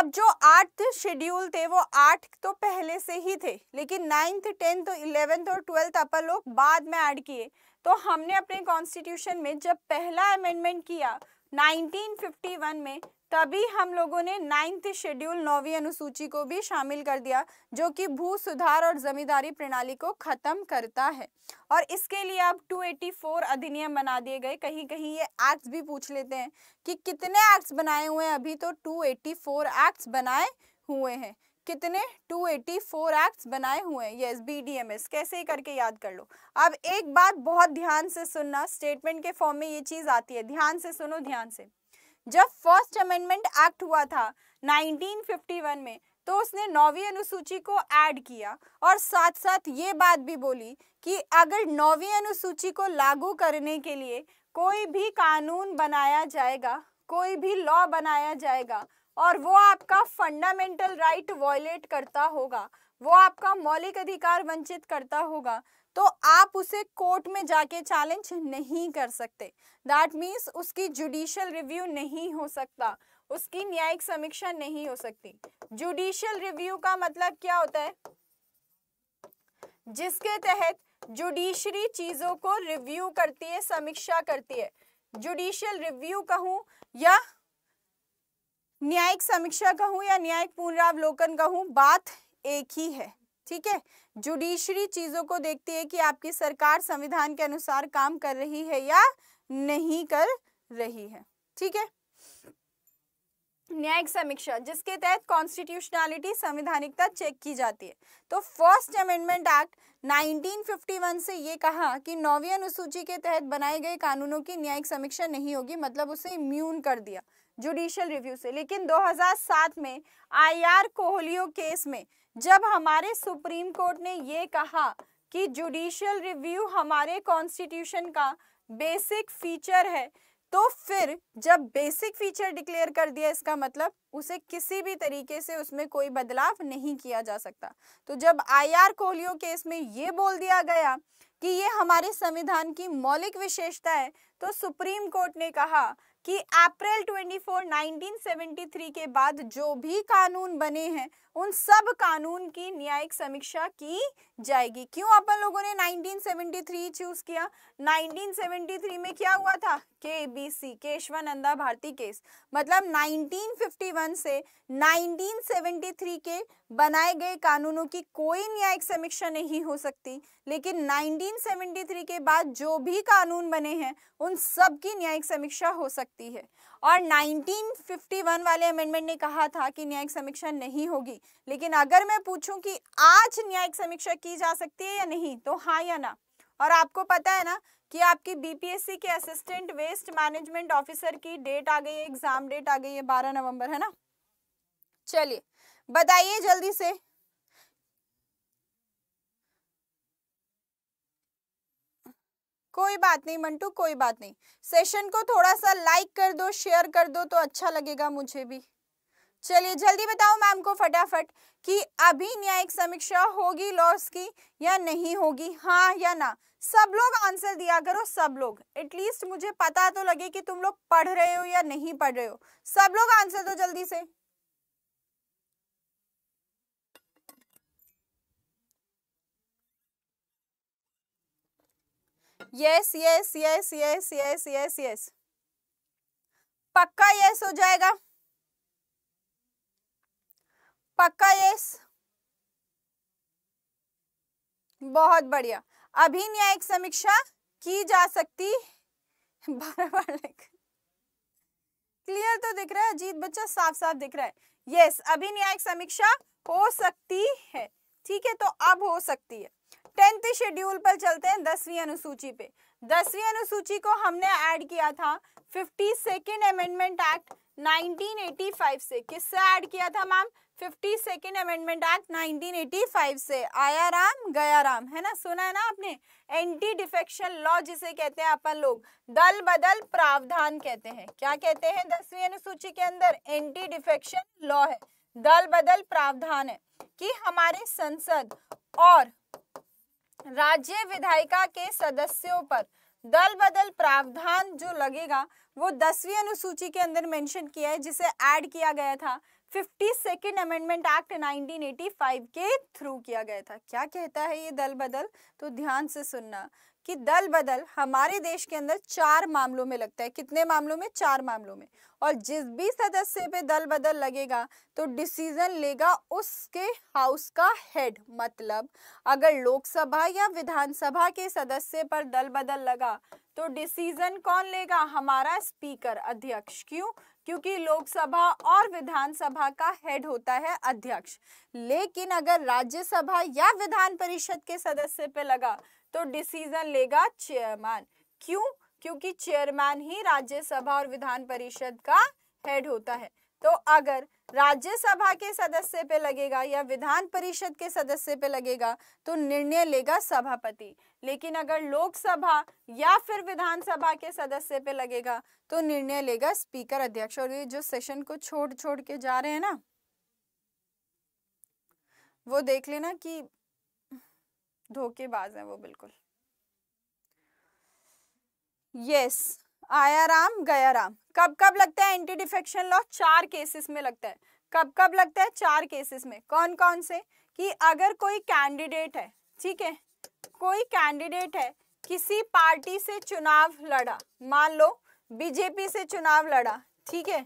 अब जो आठ शेड्यूल थे वो आठ तो पहले से ही थे लेकिन नाइन्थ टेंथ इलेवेंथ और ट्वेल्थ अपन लोग बाद में ऐड किए तो हमने अपने कॉन्स्टिट्यूशन में जब पहला अमेंडमेंट किया 1951 में तभी हम लोगों ने नाइन्थ शेड्यूल नौवीं अनुसूची को भी शामिल कर दिया जो कि भू सुधार और जमींदारी प्रणाली को खत्म करता है और इसके लिए अब 284 अधिनियम बना दिए गए कहीं कहीं ये एक्ट्स भी पूछ लेते हैं कि कितने एक्ट्स बनाए हुए हैं अभी तो 284 एक्ट्स बनाए हुए हैं कितने 284 एक्ट्स बनाए हुए हैं यस बीडीएमएस कैसे करके याद कर लो अब एक बात बहुत ध्यान से सुनना स्टेटमेंट के फॉर्म में ये चीज़ आती है ध्यान से सुनो ध्यान से जब फर्स्ट अमेंडमेंट एक्ट हुआ था 1951 में तो उसने नौवीं अनुसूची को ऐड किया और साथ साथ ये बात भी बोली कि अगर नौवीं अनुसूची को लागू करने के लिए कोई भी कानून बनाया जाएगा कोई भी लॉ बनाया जाएगा और वो आपका फंडामेंटल राइट वॉयलेट करता होगा वो आपका मौलिक अधिकार वंचित करता होगा तो आप उसे कोर्ट में जाके चैलेंज नहीं कर सकते दैट मीन्स उसकी जुडिशियल रिव्यू नहीं हो सकता उसकी न्यायिक समीक्षा नहीं हो सकती जुडिशियल रिव्यू का मतलब क्या होता है जिसके तहत जुडिशरी चीज़ों को रिव्यू करती है समीक्षा करती है जुडिशियल रिव्यू कहूँ या न्यायिक समीक्षा कहूं या न्यायिक पुनरावलोकन कहूं बात एक ही है ठीक है जुडिशरी चीजों को देखती है कि आपकी सरकार संविधान के अनुसार काम कर रही है या नहीं कर रही है ठीक है न्यायिक समीक्षा जिसके तहत कॉन्स्टिट्यूशनलिटी संविधानिकता चेक की जाती है तो फर्स्ट अमेंडमेंट एक्ट 1951 से ये कहा कि नौवीं अनुसूची के तहत बनाए गए कानूनों की न्यायिक समीक्षा नहीं होगी मतलब उसे इम्यून कर दिया जुडिशियल रिव्यू से लेकिन 2007 में आईआर कोहलियो केस में जब हमारे सुप्रीम कोर्ट ने ये कहा कि जुडिशियल रिव्यू हमारे कॉन्स्टिट्यूशन का बेसिक फीचर है तो फिर जब बेसिक फीचर डिक्लेयर कर दिया इसका मतलब उसे किसी भी तरीके से उसमें कोई बदलाव नहीं किया जा सकता तो जब आईआर कोहलियो केस में ये बोल दिया गया कि ये हमारे संविधान की मौलिक विशेषता है तो सुप्रीम कोर्ट ने कहा कि अप्रैल 24, 1973 के बाद जो भी कानून बने हैं उन सब कानून की न्यायिक समीक्षा की जाएगी क्यों अपन लोगों ने 1973 चूज किया 1973 में क्या हुआ था के B C Kesavananda Bharati case मतलब 1951 से 1973 के बनाए गए कानूनों की कोई न्यायिक समीक्षा नहीं हो सकती लेकिन 1973 के बाद जो भी कानून बने हैं उन सब की न्यायिक समीक्षा हो सकती है और 1951 वाले अमेंडमेंट ने कहा था कि न्यायिक समीक्षा नहीं होगी लेकिन अगर मैं पूछूं कि आज न्यायिक समीक्षा की जा सकती है या नहीं तो हाँ या ना और आपको पता है ना कि आपकी बीपीएससी के असिस्टेंट वेस्ट मैनेजमेंट ऑफिसर की डेट आ गई है एग्जाम डेट आ गई है बारह नवंबर है ना चलिए बताइए जल्दी से कोई बात नहीं मंटू कोई बात नहीं सेशन को थोड़ा सा लाइक कर दो शेयर कर दो तो अच्छा लगेगा मुझे भी चलिए जल्दी बताओ मैम को फटाफट कि अभी न्यायिक समीक्षा होगी लॉस की या नहीं होगी हाँ या ना सब लोग आंसर दिया करो सब लोग एटलीस्ट मुझे पता तो लगे कि तुम लोग पढ़ रहे हो या नहीं पढ़ रहे हो सब लोग आंसर दो जल्दी से yes yes yes yes yes yes yes पक्का यस हो जाएगा पक्का यस बहुत बढ़िया अभिन्यायिक समीक्षा की जा सकती बार बार क्लियर तो दिख रहा है अजीत बच्चा साफ साफ दिख रहा है यस yes, न्यायिक समीक्षा हो सकती है ठीक है तो अब हो सकती है टेंथ शेड्यूल पर चलते हैं दसवीं अनुसूची पे दसवीं अनुसूची को हमने ऐड किया था फिफ्टी सेकेंड अमेंडमेंट एक्ट 1985 से किससे ऐड किया था ma'am fifty second amendment act 1985 से आया राम गया राम है ना सुना है ना आपने एंटी डिफेक्शन लॉ जिसे कहते हैं अपन लोग दल बदल प्रावधान कहते हैं क्या कहते हैं दसवीं अनुसूची के अंदर एंटी डिफेक्शन लॉ है दल बदल प्रावधान है कि हमारे संसद और राज्य विधायिका के सदस्यों पर दल बदल प्रावधान जो लगेगा वो दसवीं अनुसूची के अंदर मेंशन किया है जिसे ऐड किया गया था फिफ्टी सेकेंड अमेंडमेंट एक्ट 1985 के थ्रू किया गया था क्या कहता है ये दल बदल तो ध्यान से सुनना कि दल बदल हमारे देश के अंदर चार मामलों में लगता है कितने मामलों में चार मामलों में और जिस भी सदस्य पे दल बदल लगेगा तो डिसीजन लेगा उसके हाउस का हेड मतलब अगर लोकसभा या विधानसभा के सदस्य पर दल बदल लगा तो डिसीजन कौन लेगा हमारा स्पीकर अध्यक्ष क्यों क्योंकि लोकसभा और विधानसभा का हेड होता है अध्यक्ष लेकिन अगर राज्यसभा या विधान परिषद के सदस्य पे लगा तो डिसीजन लेगा चेयरमैन क्यों क्योंकि चेयरमैन ही राज्यसभा और विधान परिषद का हेड होता है तो अगर राज्यसभा के सदस्य पे लगेगा या विधान परिषद के सदस्य पे लगेगा तो निर्णय लेगा सभापति लेकिन अगर लोकसभा या फिर विधानसभा के सदस्य पे लगेगा तो निर्णय लेगा स्पीकर अध्यक्ष और ये जो सेशन को छोड़ छोड़ के जा रहे हैं ना वो देख लेना कि धोखेबाज हैं वो बिल्कुल यस आया राम गया राम कब कब लगता है एंटी डिफेक्शन लॉ चार केसेस में लगता है कब कब लगता है चार केसेस में कौन कौन से कि अगर कोई कैंडिडेट है ठीक है कोई कैंडिडेट है किसी पार्टी से चुनाव लड़ा मान लो बीजेपी से चुनाव लड़ा ठीक है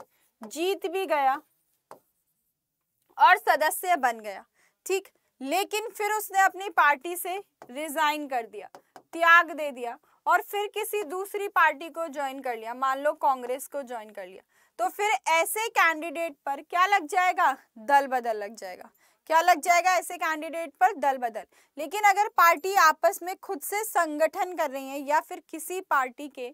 जीत भी गया और सदस्य बन गया ठीक लेकिन फिर उसने अपनी पार्टी से रिजाइन कर दिया त्याग दे दिया और फिर किसी दूसरी पार्टी को ज्वाइन कर लिया मान लो कांग्रेस को ज्वाइन कर लिया तो फिर ऐसे कैंडिडेट पर क्या लग जाएगा दल बदल लग जाएगा क्या लग जाएगा ऐसे कैंडिडेट पर दल बदल लेकिन अगर पार्टी आपस में खुद से संगठन कर रही है या फिर किसी पार्टी के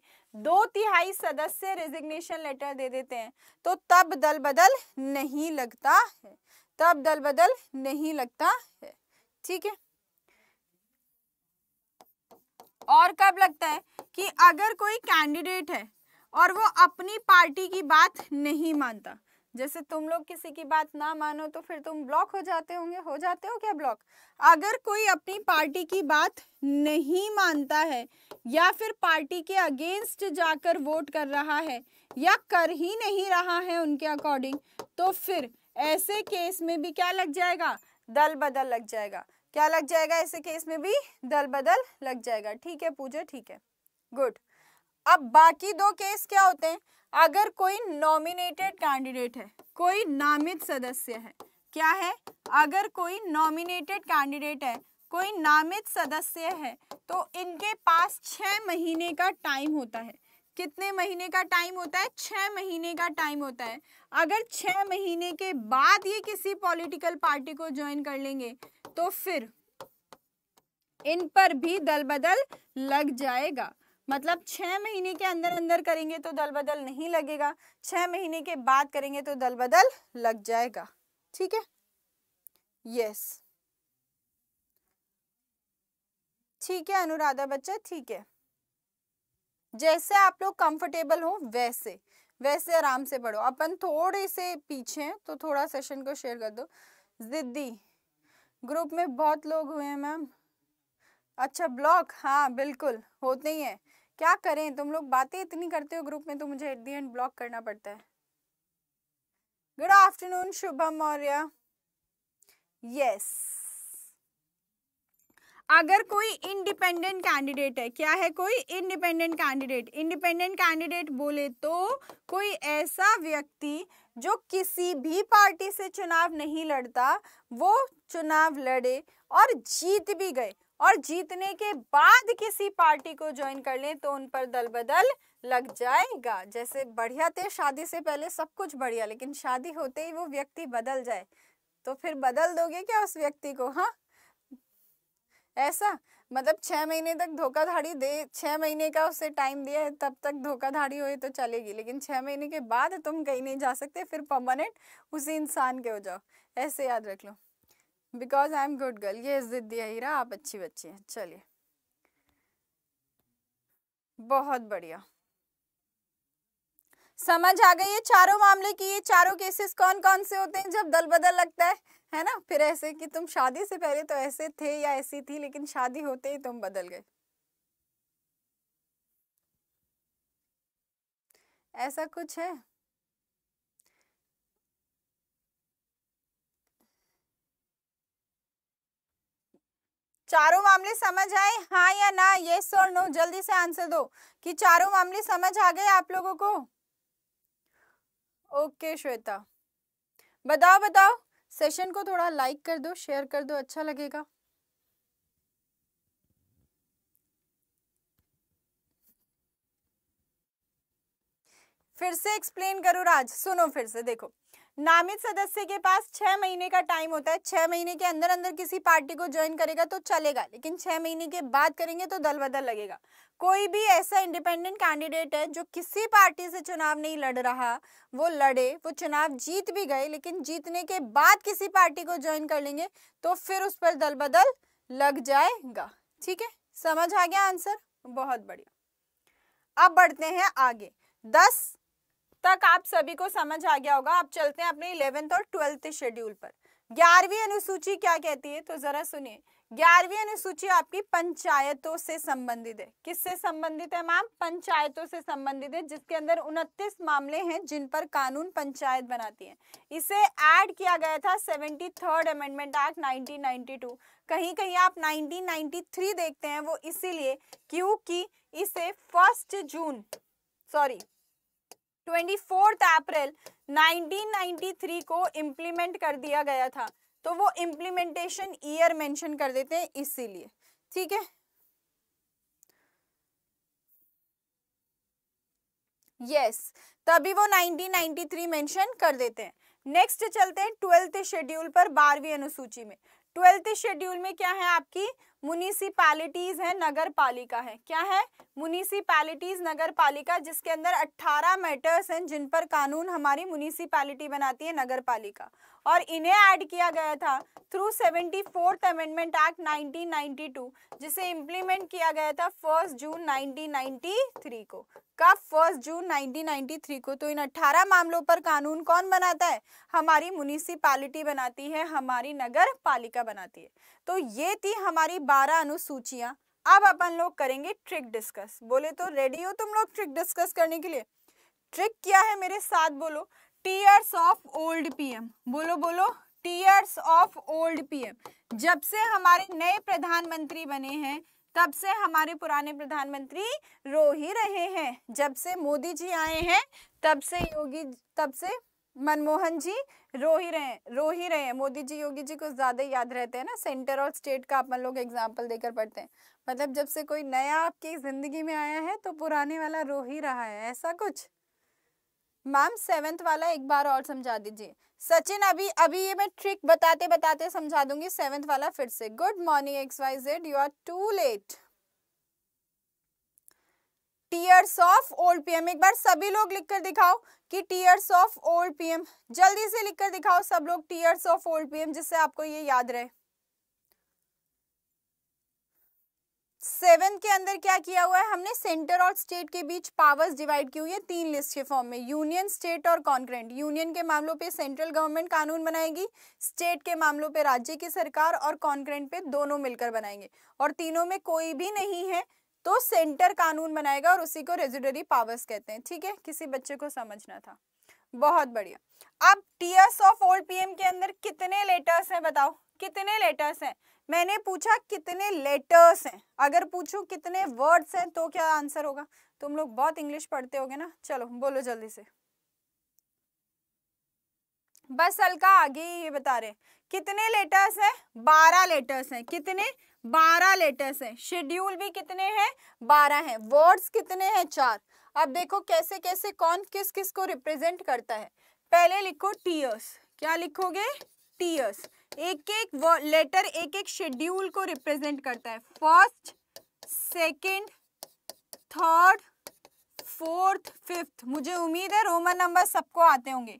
दो तिहाई सदस्य रेजिग्नेशन लेटर दे देते हैं तो तब दल बदल नहीं लगता है तब दल बदल नहीं लगता है ठीक है और कब लगता है कि अगर कोई कैंडिडेट है और वो अपनी पार्टी की बात नहीं मानता जैसे तुम लोग किसी की बात ना मानो तो फिर तुम ब्लॉक हो जाते होंगे हो जाते हो क्या ब्लॉक अगर कोई अपनी पार्टी की बात नहीं मानता है या फिर पार्टी के अगेंस्ट जाकर वोट कर रहा है या कर ही नहीं रहा है उनके अकॉर्डिंग तो फिर ऐसे केस में भी क्या लग जाएगा दल बदल लग जाएगा क्या लग जाएगा ऐसे केस में भी दल बदल लग जाएगा ठीक है पूजा ठीक है गुड अब बाकी दो केस क्या होते हैं अगर कोई नॉमिनेटेड कैंडिडेट है कोई नामित सदस्य है क्या है अगर कोई नॉमिनेटेड कैंडिडेट है कोई नामित सदस्य है तो इनके पास छः महीने का टाइम होता है कितने महीने का टाइम होता है छः महीने का टाइम होता है अगर छः महीने के बाद ये किसी पॉलिटिकल पार्टी को ज्वाइन कर लेंगे तो फिर इन पर भी दल बदल लग जाएगा मतलब छः महीने के अंदर अंदर करेंगे तो दल बदल नहीं लगेगा छः महीने के बाद करेंगे तो दल बदल लग जाएगा ठीक है यस ठीक है अनुराधा बच्चा ठीक है जैसे आप लोग कंफर्टेबल हो वैसे वैसे आराम से पढ़ो अपन थोड़े से पीछे हैं तो थोड़ा सेशन को शेयर कर दो जिद्दी ग्रुप में बहुत लोग हुए हैं मैम अच्छा ब्लॉक हाँ बिल्कुल होते ही हैं क्या करें तुम लोग बातें इतनी करते हो ग्रुप में तो मुझे एट दी एंड ब्लॉक करना पड़ता है good afternoon Shubham Maurya yes अगर कोई इंडिपेंडेंट कैंडिडेट है क्या है कोई इंडिपेंडेंट कैंडिडेट इंडिपेंडेंट कैंडिडेट बोले तो कोई ऐसा व्यक्ति जो किसी भी पार्टी से चुनाव नहीं लड़ता वो चुनाव लड़े और जीत भी गए और जीतने के बाद किसी पार्टी को ज्वाइन कर ले तो उन पर दल बदल लग जाएगा जैसे बढ़िया थे शादी से पहले सब कुछ बढ़िया लेकिन शादी होते ही वो व्यक्ति बदल जाए तो फिर बदल दोगे क्या उस व्यक्ति को हाँ ऐसा मतलब छः महीने तक धोखाधड़ी दे छः महीने का उसे टाइम दिया है तब तक धोखाधाड़ी हुई तो चलेगी लेकिन छः महीने के बाद तुम कहीं नहीं जा सकते फिर परमानेंट उसी इंसान के हो जाओ ऐसे याद रख लो because I am good girl ये जिद्दी है हीरा आप अच्छी बच्ची हैं चलिए बहुत बढ़िया समझ आ गई ये चारों मामले की ये चारों केसेस कौन कौन से होते हैं जब दल बदल लगता है है ना फिर ऐसे कि तुम शादी से पहले तो ऐसे थे या ऐसी थी लेकिन शादी होते ही तुम बदल गए ऐसा कुछ है चारों मामले समझ आए हाँ या ना ये और नो जल्दी से आंसर दो कि चारों मामले समझ आ गए आप लोगों को ओके श्वेता बताओ बताओ सेशन को थोड़ा लाइक कर दो शेयर कर दो अच्छा लगेगा फिर से एक्सप्लेन करो राज सुनो फिर से देखो नामित सदस्य के पास छह महीने का टाइम होता है छह महीने के अंदर अंदर किसी पार्टी को ज्वाइन करेगा तो चलेगा लेकिन छह महीने के बाद करेंगे तो दल बदल लगेगा कोई भी ऐसा इंडिपेंडेंट कैंडिडेट है जो किसी पार्टी से चुनाव नहीं लड़ रहा वो लड़े वो चुनाव जीत भी गए लेकिन जीतने के बाद किसी पार्टी को ज्वाइन कर लेंगे तो फिर उस पर दल बदल लग जाएगा ठीक है समझ आ गया आंसर बहुत बढ़िया अब बढ़ते हैं आगे दस तक आप सभी को समझ आ गया होगा आप चलते हैं अपने इलेवेंथ और ट्वेल्थ शेड्यूल पर ग्यारहवीं अनुसूची क्या कहती है तो जरा सुनिए ग्यारहवीं अनुसूची आपकी पंचायतों से संबंधित है किससे संबंधित है मैम पंचायतों से संबंधित है जिसके अंदर उनतीस मामले हैं जिन पर कानून पंचायत बनाती है इसे ऐड किया गया था seventy third amendment act nineteen ninety two कहीं कहीं आप नाइनटीन नाइनटी थ्री देखते हैं वो इसीलिए क्योंकि इसे first June sorry twenty April 1993 को इम्प्लीमेंट कर दिया गया था तो वो इम्प्लीमेंटेशन ईयर मेंशन कर देते हैं इसीलिए ठीक है यस तभी वो 1993 मेंशन कर देते हैं नेक्स्ट चलते हैं ट्वेल्थ शेड्यूल पर बारहवीं अनुसूची में ट्वेल्थ शेड्यूल में क्या है आपकी म्यूनिसिपैलिटीज है नगर पालिका है क्या है म्यूनिसिपैलिटीज नगर पालिका जिसके अंदर 18 मैटर्स हैं जिन पर कानून हमारी म्यूनिसिपैलिटी बनाती है नगर पालिका और इन्हें ऐड किया गया था through seventy fourth amendment act 1992 जिसे इम्प्लीमेंट किया गया था फर्स्ट जून 1993 को कब फर्स्ट जून 1993 को तो इन 18 मामलों पर कानून कौन बनाता है हमारी म्यूनिसिपालिटी बनाती है हमारी नगर पालिका बनाती है तो ये थी हमारी 12 अनुसूचियाँ अब अपन लोग करेंगे ट्रिक डिस्कस बोले तो रेडी हो तुम लोग ट्रिक डिस्कस करने के लिए ट्रिक क्या है मेरे साथ बोलो टीयर्स ऑफ ओल्ड पीएम बोलो बोलो टीयर्स ऑफ ओल्ड पीएम जब से हमारे नए प्रधानमंत्री बने हैं तब से हमारे पुराने प्रधानमंत्री रो ही रहे हैं जब से मोदी जी आए हैं तब से योगी तब से मनमोहन जी रो ही रहे रो ही रहे हैं मोदी जी योगी जी को ज़्यादा याद रहते हैं ना सेंटर और स्टेट का अपन लोग एग्जाम्पल देकर पढ़ते हैं मतलब जब से कोई नया आपकी ज़िंदगी में आया है तो पुराने वाला रो ही रहा है ऐसा कुछ मैम सेवेंथ वाला एक बार और समझा दीजिए सचिन अभी अभी ये मैं ट्रिक बताते बताते समझा दूंगी सेवेंथ वाला फिर से good morning X Y Z you are too late tiers of old PM एक बार सभी लोग लिखकर दिखाओ कि टीयर्स ऑफ ओल्ड पीएम जल्दी से लिखकर दिखाओ सब लोग टीयर्स ऑफ ओल्ड पीएम जिससे आपको ये याद रहे सेवन के अंदर क्या किया हुआ है हमने सेंटर और स्टेट के बीच पावर्स डिवाइड की हुई है तीन लिस्ट के फॉर्म में यूनियन स्टेट और कॉन्क्रेंट यूनियन के मामलों पे सेंट्रल गवर्नमेंट कानून बनाएगी स्टेट के मामलों पे राज्य की सरकार और कॉन्क्रेंट पे दोनों मिलकर बनाएंगे और तीनों में कोई भी नहीं है तो सेंटर कानून बनाएगा और उसी को रेजिडरी पावर्स कहते हैं ठीक है किसी बच्चे को समझना था बहुत बढ़िया अब टीएस ऑफ ओल्ड पीएम के अंदर कितने लेटर्स हैं बताओ कितने लेटर्स हैं मैंने पूछा कितने लेटर्स हैं अगर पूछूं कितने वर्ड्स हैं तो क्या आंसर होगा तुम लोग बहुत इंग्लिश पढ़ते होगे ना चलो बोलो जल्दी से बस अलका आगे ये बता रहे कितने लेटर्स हैं बारह लेटर्स हैं कितने बारह लेटर्स हैं शेड्यूल भी कितने हैं बारह हैं वर्ड्स कितने हैं चार अब देखो कैसे कैसे कौन किस किस को रिप्रेजेंट करता है पहले लिखो टीयर्स क्या लिखोगे ईयर्स एक एक लेटर एक एक शेड्यूल को रिप्रेजेंट करता है first second third fourth fifth मुझे उम्मीद है रोमन नंबर सबको आते होंगे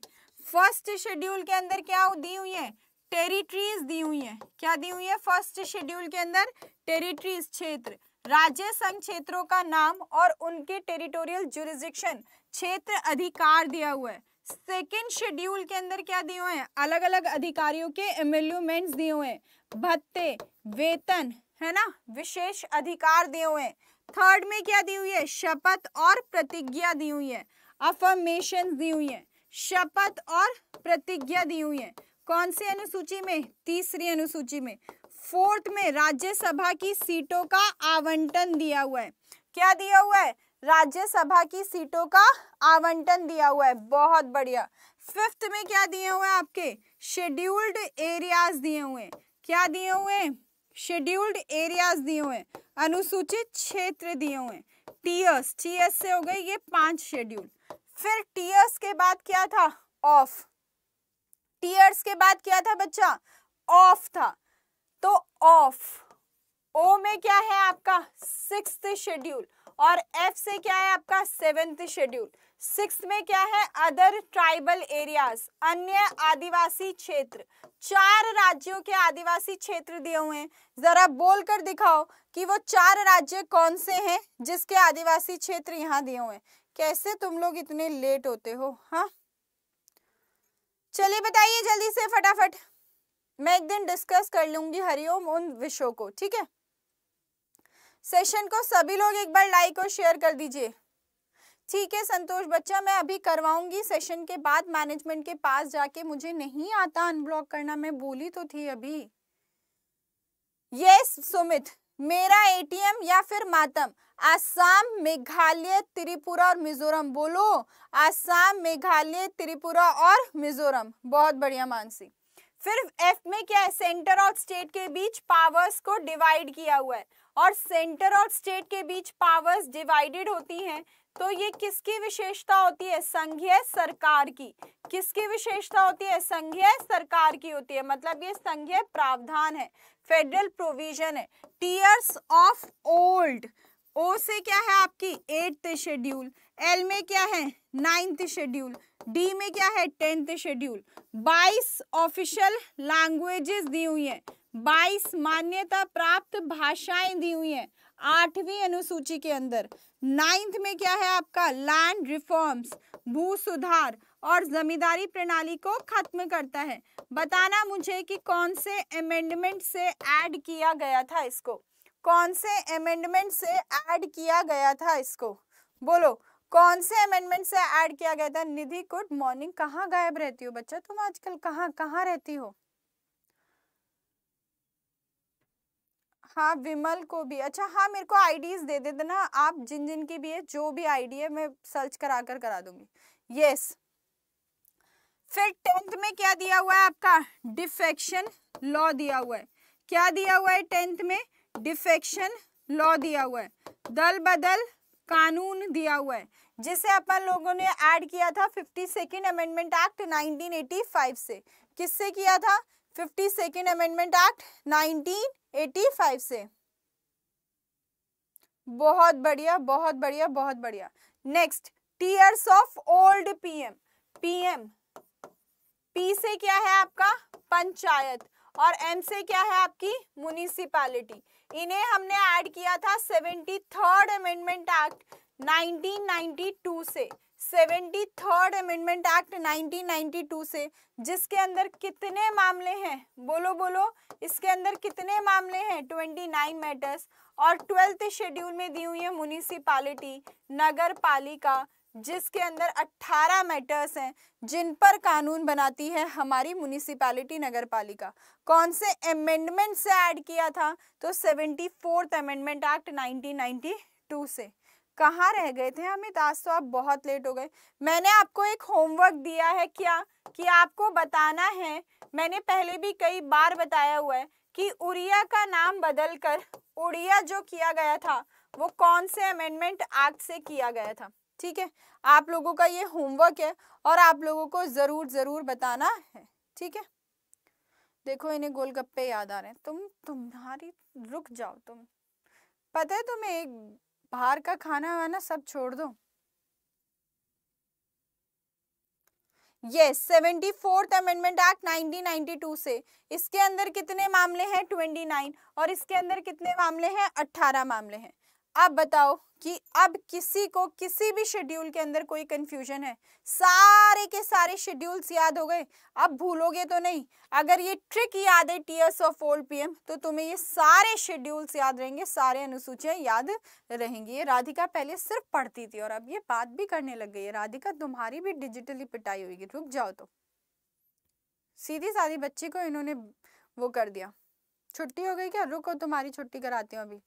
फर्स्ट शेड्यूल के अंदर क्या दी हुई है टेरिटरीज दी हुई है क्या दी हुई है फर्स्ट शेड्यूल के अंदर टेरिटरीज क्षेत्र राज्य संघ क्षेत्रों का नाम और उनके टेरिटोरियल जुरिस्डिक्शन क्षेत्र अधिकार दिया हुआ है सेकेंड शेड्यूल के अंदर क्या दिए हुए हैं अलग अलग अधिकारियों के एम्बुलमेंट्स दिए हुए हैं भत्ते वेतन है ना विशेष अधिकार दिए हुए हैं थर्ड में क्या दी हुई है शपथ और प्रतिज्ञा दी हुई है अफर्मेशन दी हुई है शपथ और प्रतिज्ञा दी हुई है कौन सी अनुसूची में तीसरी अनुसूची में फोर्थ में राज्यसभा की सीटों का आवंटन दिया हुआ है क्या दिया हुआ है राज्यसभा की सीटों का आवंटन दिया हुआ है बहुत बढ़िया फिफ्थ में क्या दिए हुए हैं आपके शेड्यूल्ड एरियाज दिए हुए हैं क्या दिए हुए हैं शेड्यूल्ड एरियाज दिए हुए हैं अनुसूचित क्षेत्र दिए हुए हैं टीयर्स टीयर्स से हो गए ये पांच शेड्यूल फिर टीयर्स के बाद क्या था ऑफ टीयर्स के बाद क्या था बच्चा ऑफ था तो ऑफ ओ में क्या है आपका सिक्स शेड्यूल और एफ से क्या है आपका सेवेंथ शेड्यूल सिक्स में क्या है अदर ट्राइबल एरियाज अन्य आदिवासी क्षेत्र चार राज्यों के आदिवासी क्षेत्र दिए हुए हैं जरा बोलकर दिखाओ कि वो चार राज्य कौन से हैं जिसके आदिवासी क्षेत्र यहाँ दिए हुए हैं कैसे तुम लोग इतने लेट होते हो हाँ चलिए बताइए जल्दी से फटाफट मैं एक दिन डिस्कस कर लूंगी हरिओम उन विषयों को ठीक है सेशन को सभी लोग एक बार लाइक और शेयर कर दीजिए ठीक है संतोष बच्चा मैं अभी करवाऊंगी सेशन के बाद मैनेजमेंट के पास जाके मुझे नहीं आता अनब्लॉक करना मैं बोली तो थी अभी यस सुमित मेरा एटीएम या फिर मातम आसाम मेघालय त्रिपुरा और मिजोरम बोलो आसाम मेघालय त्रिपुरा और मिजोरम बहुत बढ़िया मानसी फिर एफ में क्या है सेंटर और स्टेट के बीच पावर्स को डिवाइड किया हुआ है और सेंटर और स्टेट के बीच पावर्स डिवाइडेड होती हैं तो ये किसकी विशेषता होती है संघीय सरकार की किसकी विशेषता होती है संघीय सरकार की होती है मतलब ये संघीय प्रावधान है फेडरल प्रोविजन है टीयर्स ऑफ ओल्ड ओ से क्या है आपकी एट्थ शेड्यूल एल में क्या है नाइन्थ शेड्यूल डी में क्या है टेंथ शेड्यूल बाईस ऑफिशियल लैंग्वेजेस दी हुई हैं बाईस मान्यता प्राप्त भाषाएं दी हुई हैं आठवीं अनुसूची के अंदर नाइन्थ में क्या है आपका लैंड रिफॉर्म्स भू सुधार और जमींदारी प्रणाली को खत्म करता है बताना मुझे कि कौन से अमेंडमेंट से ऐड किया गया था इसको कौन से अमेंडमेंट से ऐड किया गया था इसको बोलो कौन से अमेंडमेंट से ऐड किया गया था निधि गुड मॉर्निंग कहाँ गायब रहती हो बच्चा तुम आजकल कहाँ कहाँ रहती हो हाँ विमल को भी अच्छा हाँ मेरे को आईडीज दे दे देना आप जिन जिन की भी है जो भी आईडी है मैं सर्च करा कर करा दूंगी यस फिर टेंथ में क्या दिया हुआ है आपका डिफेक्शन लॉ दिया हुआ है क्या दिया हुआ है टेंथ में डिफेक्शन लॉ दिया हुआ है दल बदल कानून दिया हुआ है जिसे अपन लोगों ने ऐड किया था फिफ्टी सेकेंड अमेंडमेंट एक्ट 1985 से किससे किया था फिफ्टी सेकेंड अमेंडमेंट एक्ट 1985 से बहुत बढ़िया बहुत बढ़िया बहुत बढ़िया next tiers of old PM PM P से क्या है आपका पंचायत और एम से क्या है आपकी म्यूनिसिपालिटी इन्हें हमने ऐड किया था सेवेंटी थर्ड अमेंडमेंट एक्ट 1992 से सेवेंटी थर्ड अमेंडमेंट एक्ट 1992 से जिसके अंदर कितने मामले हैं बोलो बोलो इसके अंदर कितने मामले हैं 29 मैटर्स और ट्वेल्थ शेड्यूल में दी हुई है म्यूनिसिपालिटी नगर पालिका जिसके अंदर 18 मैटर्स हैं जिन पर कानून बनाती है हमारी म्यूनिसिपालिटी नगर पालिका कौन से अमेंडमेंट से ऐड किया था तो seventy fourth amendment act two से कहाँ रह गए थे अमित आज तो आप बहुत लेट हो गए मैंने आपको एक होमवर्क दिया है क्या कि आपको बताना है मैंने पहले भी कई बार बताया हुआ है कि उड़िया का नाम बदलकर उड़िया जो किया गया था वो कौन से अमेंडमेंट एक्ट से किया गया था ठीक है आप लोगों का ये होमवर्क है और आप लोगों को ज़रूर ज़रूर बताना है ठीक है देखो इन्हें गोलगप्पे याद आ रहे हैं तुम तुम्हारी रुक जाओ तुम पता है तुम्हें एक बाहर का खाना वाना सब छोड़ दो ये seventy fourth amendment act nineteen two से इसके अंदर कितने मामले हैं ट्वेंटी नाइन और इसके अंदर कितने मामले हैं अट्ठारह मामले हैं अब बताओ कि अब किसी को किसी भी शेड्यूल के अंदर कोई कंफ्यूजन है सारे के सारे शेड्यूल्स याद हो गए अब भूलोगे तो नहीं अगर ये ट्रिक याद है टीएस ऑफ ओल्ड पीएम तो तुम्हें ये सारे शेड्यूल्स याद रहेंगे सारे अनुसूचियां याद रहेंगी ये राधिका पहले सिर्फ पढ़ती थी और अब ये बात भी करने लग गई है राधिका तुम्हारी भी डिजिटली पिटाई होगी रुक जाओ तो सीधी साधी बच्ची को इन्होंने वो कर दिया छुट्टी हो गई क्या रुको तुम्हारी छुट्टी कराती हूँ अभी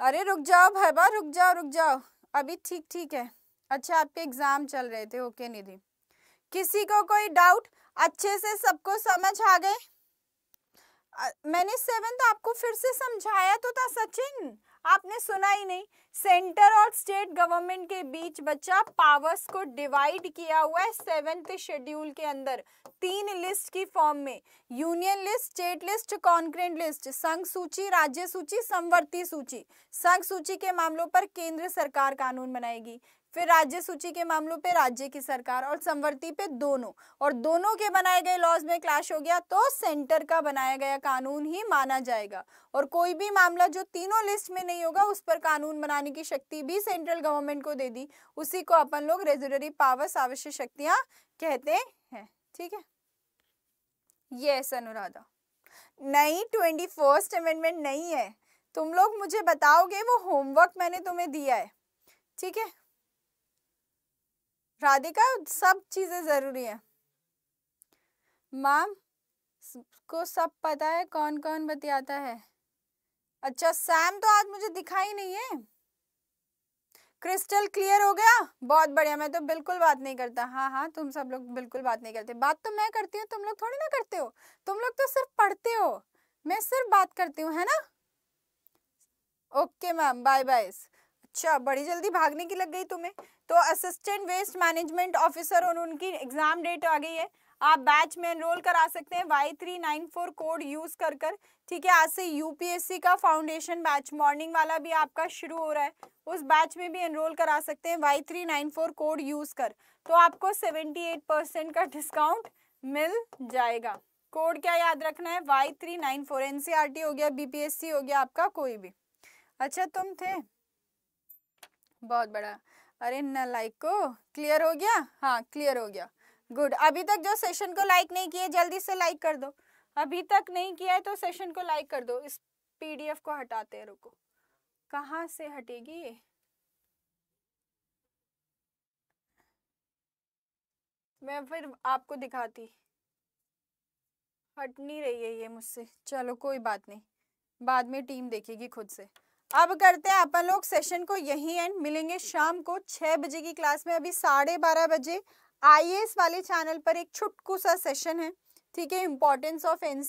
अरे रुक जाओ भाईबा रुक जाओ रुक जाओ अभी ठीक ठीक है अच्छा आपके एग्ज़ाम चल रहे थे ओके निधि किसी को कोई डाउट अच्छे से सबको समझ आ गए मैंने सेवन तो आपको फिर से समझाया तो था सचिन आपने सुना ही नहीं सेंटर और स्टेट गवर्नमेंट के बीच बच्चा पावर्स को डिवाइड किया हुआ है सेवेंथ शेड्यूल के अंदर तीन लिस्ट की फॉर्म में union list state list concurrent list संघ सूची राज्य सूची संवर्ती सूची संघ सूची के मामलों पर केंद्र सरकार कानून बनाएगी फिर राज्य सूची के मामलों पे राज्य की सरकार और संवर्ती पे दोनों और दोनों के बनाए गए लॉज में क्लैश हो गया तो सेंटर का बनाया गया कानून ही माना जाएगा और कोई भी मामला जो तीनों लिस्ट में नहीं होगा उस पर कानून बनाने की शक्ति भी सेंट्रल गवर्नमेंट को दे दी उसी को अपन लोग रेजुलरी पावर्स आवश्यक शक्तियां कहते हैं ठीक है यस अनुराधा नहीं ट्वेंटी फर्स्ट अमेंडमेंट नहीं है तुम लोग मुझे बताओगे वो होमवर्क मैंने तुम्हें दिया है ठीक है राधिका सब चीज़ें ज़रूरी है माम को सब पता है कौन कौन बतियाता है अच्छा सैम तो आज मुझे दिखाई नहीं है क्रिस्टल क्लियर हो गया बहुत बढ़िया मैं तो बिल्कुल बात नहीं करता हाँ हाँ तुम सब लोग बिल्कुल बात नहीं करते बात तो मैं करती हूँ तुम लोग थोड़ी ना करते हो तुम लोग तो सिर्फ पढ़ते हो मैं सिर्फ बात करती हूँ है ना ओके मैम बाय बाय अच्छा बड़ी जल्दी भागने की लग गई तुम्हें तो असिस्टेंट वेस्ट मैनेजमेंट ऑफिसर और उनकी एग्जाम डेट आ गई है आप बैच में एनरोल करा सकते हैं Y three nine four code use कर कर ठीक है आज से यूपीएससी का फाउंडेशन बैच मॉर्निंग वाला भी आपका शुरू हो रहा है उस बैच में भी एनरोल करा सकते हैं Y three nine four code use कर तो आपको सेवेंटी एट परसेंट का डिस्काउंट मिल जाएगा कोड क्या याद रखना है Y three nine four N C R T हो गया बी पी एस सी हो गया आपका कोई भी अच्छा तुम थे बहुत बड़ा अरे न लाइक को क्लियर हो गया हाँ क्लियर हो गया गुड अभी तक जो सेशन को लाइक नहीं किए जल्दी से लाइक कर दो अभी तक नहीं किया है तो सेशन को लाइक कर दो इस पीडीएफ को हटाते हैं रुको कहाँ से हटेगी ये मैं फिर आपको दिखाती हट नहीं रही है ये मुझसे चलो कोई बात नहीं बाद में टीम देखेगी खुद से अब करते हैं अपन लोग सेशन को यहीं एंड मिलेंगे शाम को छः बजे की क्लास में अभी साढ़े बारह बजे आई वाले चैनल पर एक छुटकू सा सेशन है ठीक है इम्पोर्टेंस ऑफ एन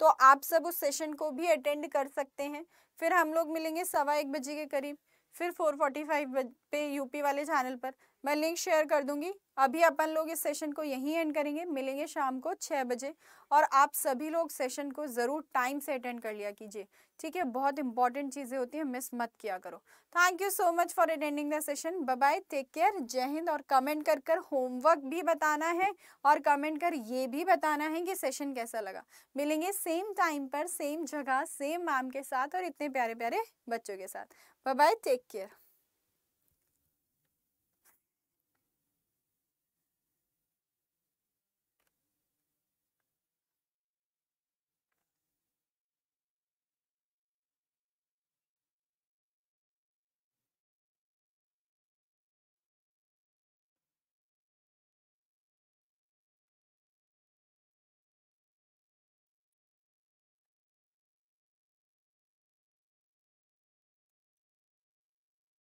तो आप सब उस सेशन को भी अटेंड कर सकते हैं फिर हम लोग मिलेंगे सवा एक बजे के करीब फिर 4:45 पे यूपी वाले चैनल पर मैं लिंक शेयर कर दूंगी अभी अपन लोग इस सेशन को यहीं एंड करेंगे मिलेंगे शाम को छः बजे और आप सभी लोग सेशन को ज़रूर टाइम से अटेंड कर लिया कीजिए ठीक है बहुत इंपॉर्टेंट चीज़ें होती है मिस मत किया करो thank you so much for attending the session bye take care जय हिंद और कमेंट कर कर होमवर्क भी बताना है और कमेंट कर ये भी बताना है कि सेशन कैसा लगा मिलेंगे सेम टाइम पर सेम जगह सेम मैम के साथ और इतने प्यारे प्यारे बच्चों के साथ बाय टेक केयर